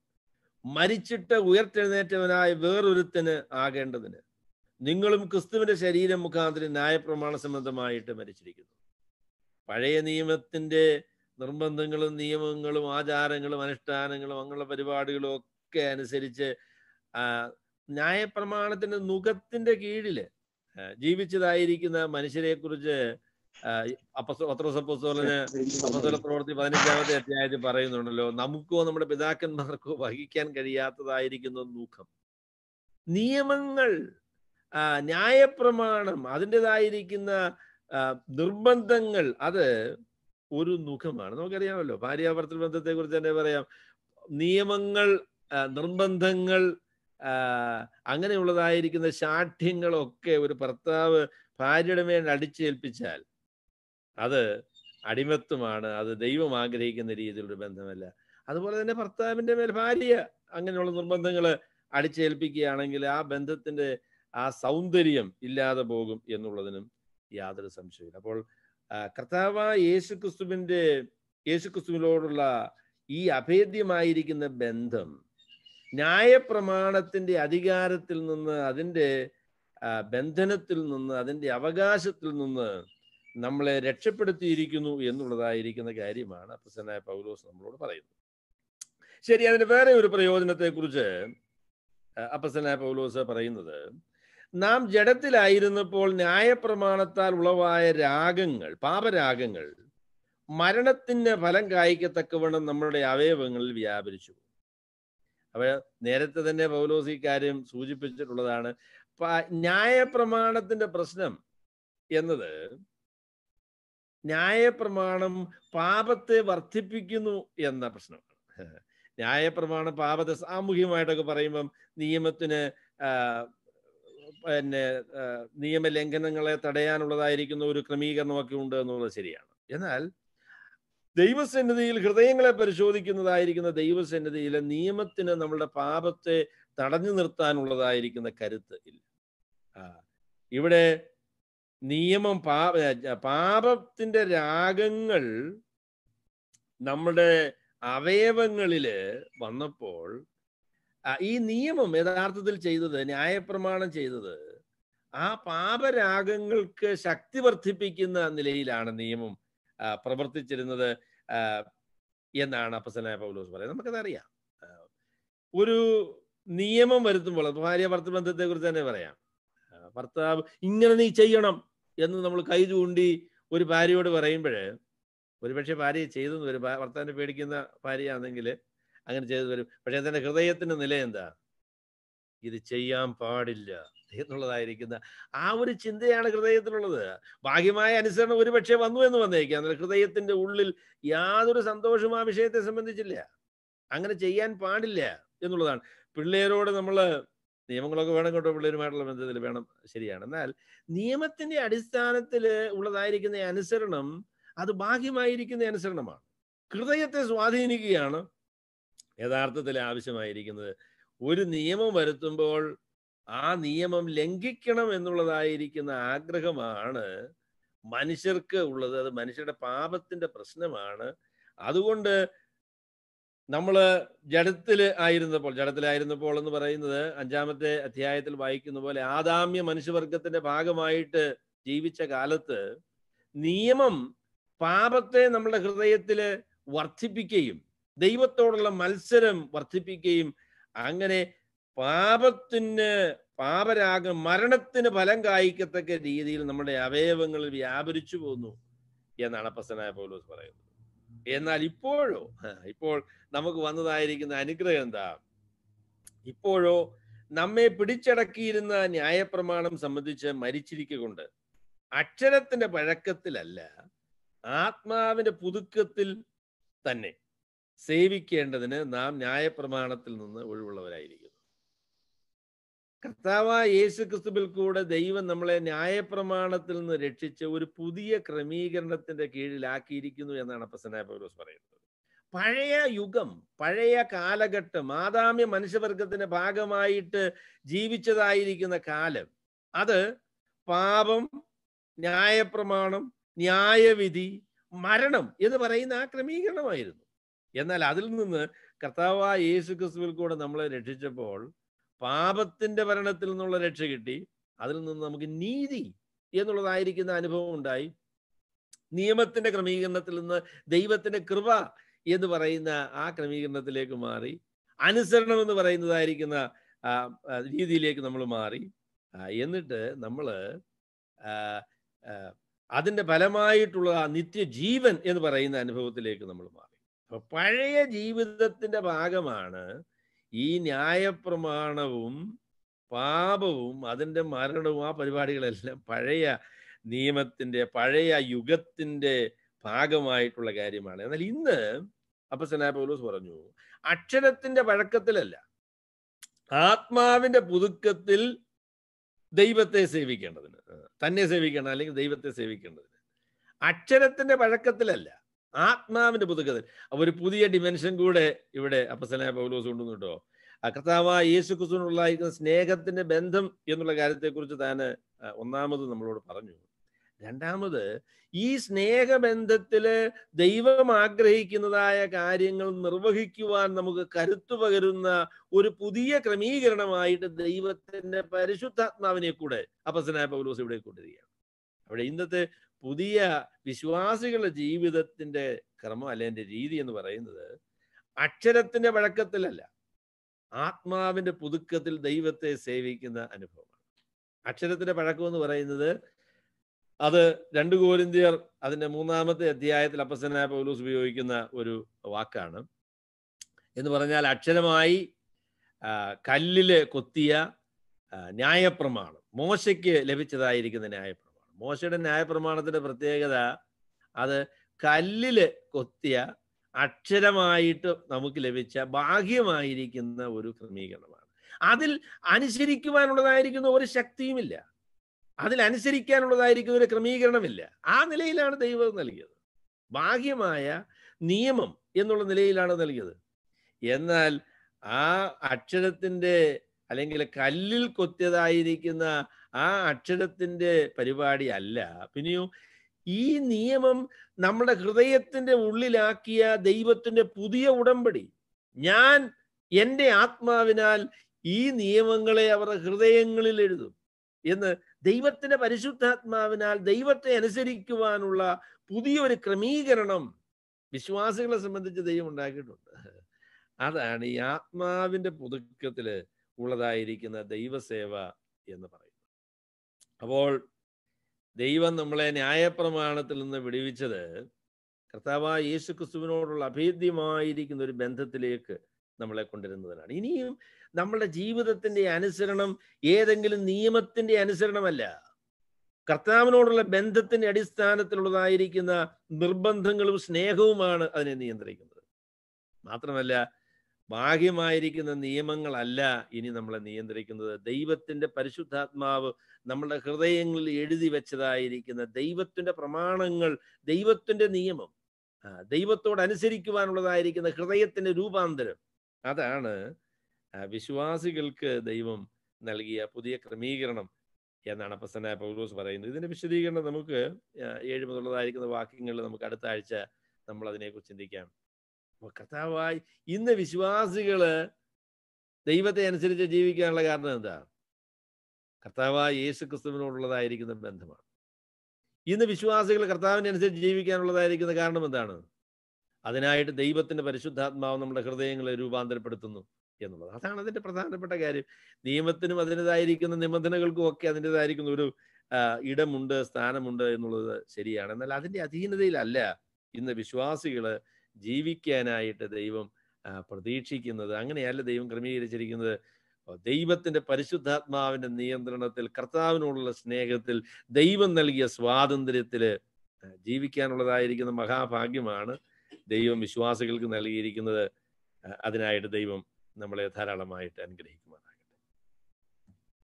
മരിച്ചിട്ട് ഉയർത്തെഴുന്നേറ്റവനായ വേറൊരുത്തന് ആകേണ്ടതിന് നിങ്ങളും ക്രിസ്തുവിന്റെ ശരീരം മുഖാന്തരം ന്യായപ്രമാണ സംബന്ധമായിട്ട് മരിച്ചിരിക്കുന്നു പഴയ നിയമത്തിന്റെ നിർബന്ധങ്ങളും നിയമങ്ങളും ആചാരങ്ങളും അനുഷ്ഠാനങ്ങളും അങ്ങനെയുള്ള പരിപാടികളും ഒക്കെ അനുസരിച്ച് ന്യായപ്രമാണത്തിന്റെ നുഖത്തിന്റെ കീഴില് ജീവിച്ചതായിരിക്കുന്ന മനുഷ്യരെക്കുറിച്ച് അപ്പസോലിനെ അപ്പസോല പ്രവൃത്തി പതിനഞ്ചാമത്തെ അധ്യായത്തിൽ പറയുന്നുണ്ടല്ലോ നമുക്കോ നമ്മുടെ പിതാക്കന്മാർക്കോ വഹിക്കാൻ കഴിയാത്തതായിരിക്കുന്ന ദുഃഖം നിയമങ്ങൾ ന്യായപ്രമാണം അതിൻ്റെതായിരിക്കുന്ന നിർബന്ധങ്ങൾ അത് ഒരു മുഖമാണ് നമുക്കറിയാമല്ലോ ബന്ധത്തെ ബന്ധത്തെക്കുറിച്ച് തന്നെ പറയാം നിയമങ്ങൾ നിർബന്ധങ്ങൾ അങ്ങനെയുള്ളതായിരിക്കുന്ന ശാഠ്യങ്ങളൊക്കെ ഒരു ഭർത്താവ് ഭാര്യയുടെ മേൽ അടിച്ചേൽപ്പിച്ചാൽ അത് അടിമത്വമാണ് അത് ദൈവം ആഗ്രഹിക്കുന്ന രീതിയിലൊരു ബന്ധമല്ല അതുപോലെ തന്നെ ഭർത്താവിൻ്റെ മേൽ ഭാര്യ അങ്ങനെയുള്ള നിർബന്ധങ്ങൾ അടിച്ചേൽപ്പിക്കുകയാണെങ്കിൽ ആ ബന്ധത്തിൻ്റെ ആ സൗന്ദര്യം ഇല്ലാതെ പോകും എന്നുള്ളതിനും യാതൊരു സംശയമില്ല അപ്പോൾ കർത്താവായ യേശു ക്രിസ്തുവിൻ്റെ യേശു ക്രിസ്തുവിനോടുള്ള ഈ അഭേദ്യമായിരിക്കുന്ന ബന്ധം ന്യായപ്രമാണത്തിൻ്റെ അധികാരത്തിൽ നിന്ന് അതിൻ്റെ ബന്ധനത്തിൽ നിന്ന് അതിൻ്റെ അവകാശത്തിൽ നിന്ന് നമ്മളെ രക്ഷപ്പെടുത്തിയിരിക്കുന്നു എന്നുള്ളതായിരിക്കുന്ന കാര്യമാണ് അപ്പസനായ പൗലോസ് നമ്മളോട് പറയുന്നത് ശരി അതിന് വേറെ ഒരു പ്രയോജനത്തെക്കുറിച്ച് അപ്പസനായ പൗലോസ് പറയുന്നത് നാം ജഡത്തിലായിരുന്നപ്പോൾ ന്യായപ്രമാണത്താൽ ഉളവായ രാഗങ്ങൾ പാപരാഗങ്ങൾ മരണത്തിന് ഫലം കായ്ക്കത്തക്കവണ്ണം നമ്മളുടെ അവയവങ്ങളിൽ വ്യാപരിച്ചു അപ്പോൾ നേരത്തെ തന്നെ പൗലോസ് ഈ കാര്യം സൂചിപ്പിച്ചിട്ടുള്ളതാണ് ന്യായപ്രമാണത്തിന്റെ പ്രശ്നം എന്നത് ന്യായപ്രമാണം പാപത്തെ വർദ്ധിപ്പിക്കുന്നു എന്ന പ്രശ്നമാണ് ന്യായപ്രമാണം പാപത്തെ സാമൂഹികമായിട്ടൊക്കെ പറയുമ്പം നിയമത്തിന് പിന്നെ നിയമലംഘനങ്ങളെ തടയാനുള്ളതായിരിക്കുന്ന ഒരു ക്രമീകരണമൊക്കെ ഉണ്ട് എന്നുള്ളത് ശരിയാണ് എന്നാൽ ദൈവസന്നിധിയിൽ ഹൃദയങ്ങളെ പരിശോധിക്കുന്നതായിരിക്കുന്ന ദൈവസന്നിധിയിലെ നിയമത്തിന് നമ്മളുടെ പാപത്തെ തടഞ്ഞു നിർത്താനുള്ളതായിരിക്കുന്ന കരുത്ത് ഇല്ല ഇവിടെ നിയമം പാപ പാപത്തിന്റെ രാഗങ്ങൾ നമ്മുടെ അവയവങ്ങളില് വന്നപ്പോൾ ഈ നിയമം യഥാർത്ഥത്തിൽ ചെയ്തത് ന്യായപ്രമാണം ചെയ്തത് ആ പാപരാഗങ്ങൾക്ക് ശക്തി വർദ്ധിപ്പിക്കുന്ന നിലയിലാണ് നിയമം പ്രവർത്തിച്ചിരുന്നത് എന്നാണ് അപ്പസനായ പൗലോസ് പറയുന്നത് നമുക്കതറിയാം ഒരു നിയമം വരുത്തുമ്പോൾ ഭാര്യ ഭർത്തൃബന്ധത്തെ കുറിച്ച് തന്നെ പറയാം ഭർത്താവ് ഇങ്ങനെ നീ ചെയ്യണം എന്ന് നമ്മൾ കൈ ചൂണ്ടി ഒരു ഭാര്യയോട് പറയുമ്പോൾ ഒരുപക്ഷെ ഭാര്യ ചെയ്തെന്ന് വരും ഭർത്താവിനെ പേടിക്കുന്ന ഭാര്യയാണെങ്കിൽ അങ്ങനെ ചെയ്തു വരും പക്ഷെ അതിൻ്റെ ഹൃദയത്തിൻ്റെ നില എന്താ ഇത് ചെയ്യാൻ പാടില്ല എന്നുള്ളതായിരിക്കുന്ന ആ ഒരു ചിന്തയാണ് ഹൃദയത്തിലുള്ളത് ഭാഗ്യമായ അനുസരണം ഒരുപക്ഷെ വന്നു എന്ന് വന്നേക്കാം ഹൃദയത്തിന്റെ ഹൃദയത്തിൻ്റെ ഉള്ളിൽ യാതൊരു സന്തോഷവും ആ വിഷയത്തെ സംബന്ധിച്ചില്ല അങ്ങനെ ചെയ്യാൻ പാടില്ല എന്നുള്ളതാണ് പിള്ളേരോട് നമ്മൾ നിയമങ്ങളൊക്കെ വേണം കേട്ടോ പിള്ളേരുമായിട്ടുള്ള ബന്ധത്തിൽ വേണം ശരിയാണ് എന്നാൽ നിയമത്തിന്റെ അടിസ്ഥാനത്തിൽ ഉള്ളതായിരിക്കുന്ന അനുസരണം അത് ബാഹ്യമായിരിക്കുന്ന അനുസരണമാണ് ഹൃദയത്തെ സ്വാധീനിക്കുകയാണ് യഥാർത്ഥത്തിൽ ആവശ്യമായിരിക്കുന്നത് ഒരു നിയമം വരുത്തുമ്പോൾ ആ നിയമം ലംഘിക്കണം എന്നുള്ളതായിരിക്കുന്ന ആഗ്രഹമാണ് മനുഷ്യർക്ക് ഉള്ളത് അത് മനുഷ്യരുടെ പാപത്തിന്റെ പ്രശ്നമാണ് അതുകൊണ്ട് നമ്മൾ ജഡത്തിൽ ആയിരുന്നപ്പോൾ ജഡത്തിലായിരുന്നപ്പോൾ എന്ന് പറയുന്നത് അഞ്ചാമത്തെ അധ്യായത്തിൽ വായിക്കുന്ന പോലെ ആദാമ്യ മനുഷ്യവർഗത്തിന്റെ ഭാഗമായിട്ട് ജീവിച്ച കാലത്ത് നിയമം പാപത്തെ നമ്മുടെ ഹൃദയത്തിൽ വർദ്ധിപ്പിക്കുകയും ദൈവത്തോടുള്ള മത്സരം വർദ്ധിപ്പിക്കുകയും അങ്ങനെ പാപത്തിന് പാപരാഗം മരണത്തിന് ഫലം കായ്ക്കത്തക്ക രീതിയിൽ നമ്മുടെ അവയവങ്ങളിൽ വ്യാപരിച്ചു പോന്നു എന്നാണ് അപ്പസ്തനായ പൗലോസ് പറയുന്നത് എന്നാൽ ഇപ്പോഴോ ഇപ്പോൾ നമുക്ക് വന്നതായിരിക്കുന്ന അനുഗ്രഹം എന്താ ഇപ്പോഴോ നമ്മെ പിടിച്ചടക്കിയിരുന്ന ന്യായപ്രമാണം സംബന്ധിച്ച് മരിച്ചിരിക്കൊണ്ട് അക്ഷരത്തിന്റെ പഴക്കത്തിലല്ല ആത്മാവിന്റെ പുതുക്കത്തിൽ തന്നെ സേവിക്കേണ്ടതിന് നാം ന്യായപ്രമാണത്തിൽ നിന്ന് ഒഴിവുള്ളവരായിരിക്കും കർത്താവ യേശു ക്രിസ്തുവിൽ കൂടെ ദൈവം നമ്മളെ ന്യായപ്രമാണത്തിൽ നിന്ന് രക്ഷിച്ച് ഒരു പുതിയ ക്രമീകരണത്തിന്റെ കീഴിലാക്കിയിരിക്കുന്നു എന്നാണ് പ്രസന്നായ പൗലോസ് പറയുന്നത് പഴയ യുഗം പഴയ കാലഘട്ടം ആദാമ്യ മനുഷ്യവർഗത്തിന്റെ ഭാഗമായിട്ട് ജീവിച്ചതായിരിക്കുന്ന കാലം അത് പാപം ന്യായപ്രമാണം ന്യായവിധി മരണം എന്ന് പറയുന്ന ആ ക്രമീകരണമായിരുന്നു എന്നാൽ അതിൽ നിന്ന് കർത്താവായ യേശു ക്രിസ്തുവിൽ കൂടെ നമ്മളെ രക്ഷിച്ചപ്പോൾ പാപത്തിന്റെ ഭരണത്തിൽ നിന്നുള്ള രക്ഷ കിട്ടി അതിൽ നിന്ന് നമുക്ക് നീതി എന്നുള്ളതായിരിക്കുന്ന അനുഭവം ഉണ്ടായി നിയമത്തിന്റെ ക്രമീകരണത്തിൽ നിന്ന് ദൈവത്തിന്റെ കൃപ എന്ന് പറയുന്ന ആ ക്രമീകരണത്തിലേക്ക് മാറി അനുസരണം എന്ന് പറയുന്നതായിരിക്കുന്ന രീതിയിലേക്ക് നമ്മൾ മാറി എന്നിട്ട് നമ്മൾ അതിൻ്റെ ഫലമായിട്ടുള്ള നിത്യജീവൻ എന്ന് പറയുന്ന അനുഭവത്തിലേക്ക് നമ്മൾ മാറി അപ്പൊ പഴയ ജീവിതത്തിന്റെ ഭാഗമാണ് ഈ ന്യായപ്രമാണവും പാപവും അതിൻ്റെ മരണവും ആ പരിപാടികളെല്ലാം പഴയ നിയമത്തിൻ്റെ പഴയ യുഗത്തിൻ്റെ ഭാഗമായിട്ടുള്ള കാര്യമാണ് എന്നാൽ ഇന്ന് അപ്പൊ പൗലോസ് പറഞ്ഞു അക്ഷരത്തിന്റെ പഴക്കത്തിലല്ല ആത്മാവിന്റെ പുതുക്കത്തിൽ ദൈവത്തെ സേവിക്കേണ്ടതിന് തന്നെ സേവിക്കണം അല്ലെങ്കിൽ ദൈവത്തെ സേവിക്കേണ്ടതിന് അക്ഷരത്തിന്റെ പഴക്കത്തിലല്ല ആത്മാവിന്റെ പുതുക്കത്തിൽ അപ്പൊ ഒരു പുതിയ ഡിമെൻഷൻ കൂടെ ഇവിടെ അപ്പസനായ പൗലോസ് കൊണ്ടുവന്നു കേട്ടോ അകർത്താവായ യേശു ക്രിസ്തുവിനുള്ളായിരിക്കുന്ന സ്നേഹത്തിന്റെ ബന്ധം എന്നുള്ള കാര്യത്തെക്കുറിച്ച് താൻ ഒന്നാമത് നമ്മളോട് പറഞ്ഞു രണ്ടാമത് ഈ സ്നേഹബന്ധത്തില് ദൈവം ആഗ്രഹിക്കുന്നതായ കാര്യങ്ങൾ നിർവഹിക്കുവാൻ നമുക്ക് കരുത്തു പകരുന്ന ഒരു പുതിയ ക്രമീകരണമായിട്ട് ദൈവത്തിന്റെ പരിശുദ്ധാത്മാവിനെ കൂടെ അപ്പസനായ പൗലോസ് ഇവിടെ കൊണ്ടിരിക്കുകയാണ് അവിടെ ഇന്നത്തെ പുതിയ വിശ്വാസികളുടെ ജീവിതത്തിന്റെ ക്രമം അല്ലെങ്കിൽ രീതി എന്ന് പറയുന്നത് അക്ഷരത്തിന്റെ വഴക്കത്തിലല്ല ആത്മാവിന്റെ പുതുക്കത്തിൽ ദൈവത്തെ സേവിക്കുന്ന അനുഭവമാണ് അക്ഷരത്തിന്റെ പഴക്കം എന്ന് പറയുന്നത് അത് രണ്ടു കോരിന്തിയർ അതിന്റെ മൂന്നാമത്തെ അധ്യായത്തിൽ അപ്പസനായ പൗലൂസ് ഉപയോഗിക്കുന്ന ഒരു വാക്കാണ് എന്ന് പറഞ്ഞാൽ അക്ഷരമായി കല്ലില് കൊത്തിയ ന്യായപ്രമാണം മോശയ്ക്ക് ലഭിച്ചതായിരിക്കുന്ന ന്യായ മോശയുടെ ന്യായപ്രമാണത്തിന്റെ പ്രത്യേകത അത് കല്ലില് കൊത്തിയ അക്ഷരമായിട്ട് നമുക്ക് ലഭിച്ച ഭാഗ്യമായിരിക്കുന്ന ഒരു ക്രമീകരണമാണ് അതിൽ അനുസരിക്കുവാനുള്ളതായിരിക്കുന്ന ഒരു ശക്തിയുമില്ല അതിൽ അനുസരിക്കാനുള്ളതായിരിക്കുന്ന ഒരു ക്രമീകരണമില്ല ആ നിലയിലാണ് ദൈവം നൽകിയത് ഭാഗ്യമായ നിയമം എന്നുള്ള നിലയിലാണ് നൽകിയത് എന്നാൽ ആ അക്ഷരത്തിൻ്റെ അല്ലെങ്കിൽ കല്ലിൽ കൊത്തിയതായിരിക്കുന്ന ആ അക്ഷരത്തിന്റെ പരിപാടി അല്ല പിന്നെയോ ഈ നിയമം നമ്മുടെ ഹൃദയത്തിന്റെ ഉള്ളിലാക്കിയ ദൈവത്തിന്റെ പുതിയ ഉടമ്പടി ഞാൻ എൻ്റെ ആത്മാവിനാൽ ഈ നിയമങ്ങളെ അവരുടെ ഹൃദയങ്ങളിൽ എഴുതും എന്ന് ദൈവത്തിന്റെ പരിശുദ്ധാത്മാവിനാൽ ദൈവത്തെ അനുസരിക്കുവാനുള്ള പുതിയൊരു ക്രമീകരണം വിശ്വാസികളെ സംബന്ധിച്ച് ദൈവം ഉണ്ടാക്കിയിട്ടുണ്ട് അതാണ് ഈ ആത്മാവിന്റെ പുതുക്കത്തില് ഉള്ളതായിരിക്കുന്ന ദൈവസേവ എന്ന് പറയുന്നത് അപ്പോൾ ദൈവം നമ്മളെ ന്യായപ്രമാണത്തിൽ നിന്ന് വിടുവിച്ചത് കർത്താവ് യേശു ക്രിസ്തുവിനോടുള്ള അഭേദ്യമായിരിക്കുന്ന ഒരു ബന്ധത്തിലേക്ക് നമ്മളെ കൊണ്ടുവരുന്നതിനാണ് ഇനിയും നമ്മുടെ ജീവിതത്തിന്റെ അനുസരണം ഏതെങ്കിലും നിയമത്തിന്റെ അനുസരണമല്ല കർത്താവിനോടുള്ള ബന്ധത്തിന്റെ അടിസ്ഥാനത്തിലുള്ളതായിരിക്കുന്ന നിർബന്ധങ്ങളും സ്നേഹവുമാണ് അതിനെ നിയന്ത്രിക്കുന്നത് മാത്രമല്ല ബാഹ്യമായിരിക്കുന്ന നിയമങ്ങളല്ല ഇനി നമ്മളെ നിയന്ത്രിക്കുന്നത് ദൈവത്തിൻ്റെ പരിശുദ്ധാത്മാവ് നമ്മുടെ ഹൃദയങ്ങളിൽ എഴുതി വെച്ചതായിരിക്കുന്ന ദൈവത്തിൻ്റെ പ്രമാണങ്ങൾ ദൈവത്തിൻ്റെ നിയമം ദൈവത്തോട് അനുസരിക്കുവാനുള്ളതായിരിക്കുന്ന ഹൃദയത്തിൻ്റെ രൂപാന്തരം അതാണ് വിശ്വാസികൾക്ക് ദൈവം നൽകിയ പുതിയ ക്രമീകരണം എന്നാണ് അപ്പസ്തനായ പൗലോസ് പറയുന്നത് ഇതിന്റെ വിശദീകരണം നമുക്ക് ഏഴ് മുതലുള്ളതായിരിക്കുന്ന വാക്യങ്ങളിൽ നമുക്ക് അടുത്ത ആഴ്ച നമ്മൾ അതിനെക്കുറിച്ച് ചിന്തിക്കാം അപ്പോൾ കർത്താവായി ഇന്ന് വിശ്വാസികള് ദൈവത്തെ അനുസരിച്ച് ജീവിക്കാനുള്ള കാരണം എന്താ കർത്താവായ യേശു ക്രിസ്തുവിനോടുള്ളതായിരിക്കുന്ന ബന്ധമാണ് ഇന്ന് വിശ്വാസികൾ കർത്താവിനെ അനുസരിച്ച് ജീവിക്കാനുള്ളതായിരിക്കുന്ന കാരണം എന്താണ് അതിനായിട്ട് ദൈവത്തിന്റെ പരിശുദ്ധാത്മാവ് നമ്മുടെ ഹൃദയങ്ങളെ രൂപാന്തരപ്പെടുത്തുന്നു എന്നുള്ളത് അതാണ് അതിന്റെ പ്രധാനപ്പെട്ട കാര്യം നിയമത്തിനും അതിൻ്റെതായിരിക്കുന്ന നിബന്ധനകൾക്കും ഒക്കെ അതിൻ്റെതായിരിക്കുന്ന ഒരു ഇടമുണ്ട് സ്ഥാനമുണ്ട് എന്നുള്ളത് ശരിയാണ് എന്നാൽ അതിൻ്റെ അധീനതയിലല്ല ഇന്ന് വിശ്വാസികള് ജീവിക്കാനായിട്ട് ദൈവം പ്രതീക്ഷിക്കുന്നത് അങ്ങനെയല്ല ദൈവം ക്രമീകരിച്ചിരിക്കുന്നത് ദൈവത്തിന്റെ പരിശുദ്ധാത്മാവിന്റെ നിയന്ത്രണത്തിൽ കർത്താവിനോടുള്ള സ്നേഹത്തിൽ ദൈവം നൽകിയ സ്വാതന്ത്ര്യത്തില് ജീവിക്കാനുള്ളതായിരിക്കുന്ന മഹാഭാഗ്യമാണ് ദൈവം വിശ്വാസികൾക്ക് നൽകിയിരിക്കുന്നത് അതിനായിട്ട് ദൈവം നമ്മളെ ധാരാളമായിട്ട് അനുഗ്രഹിക്കും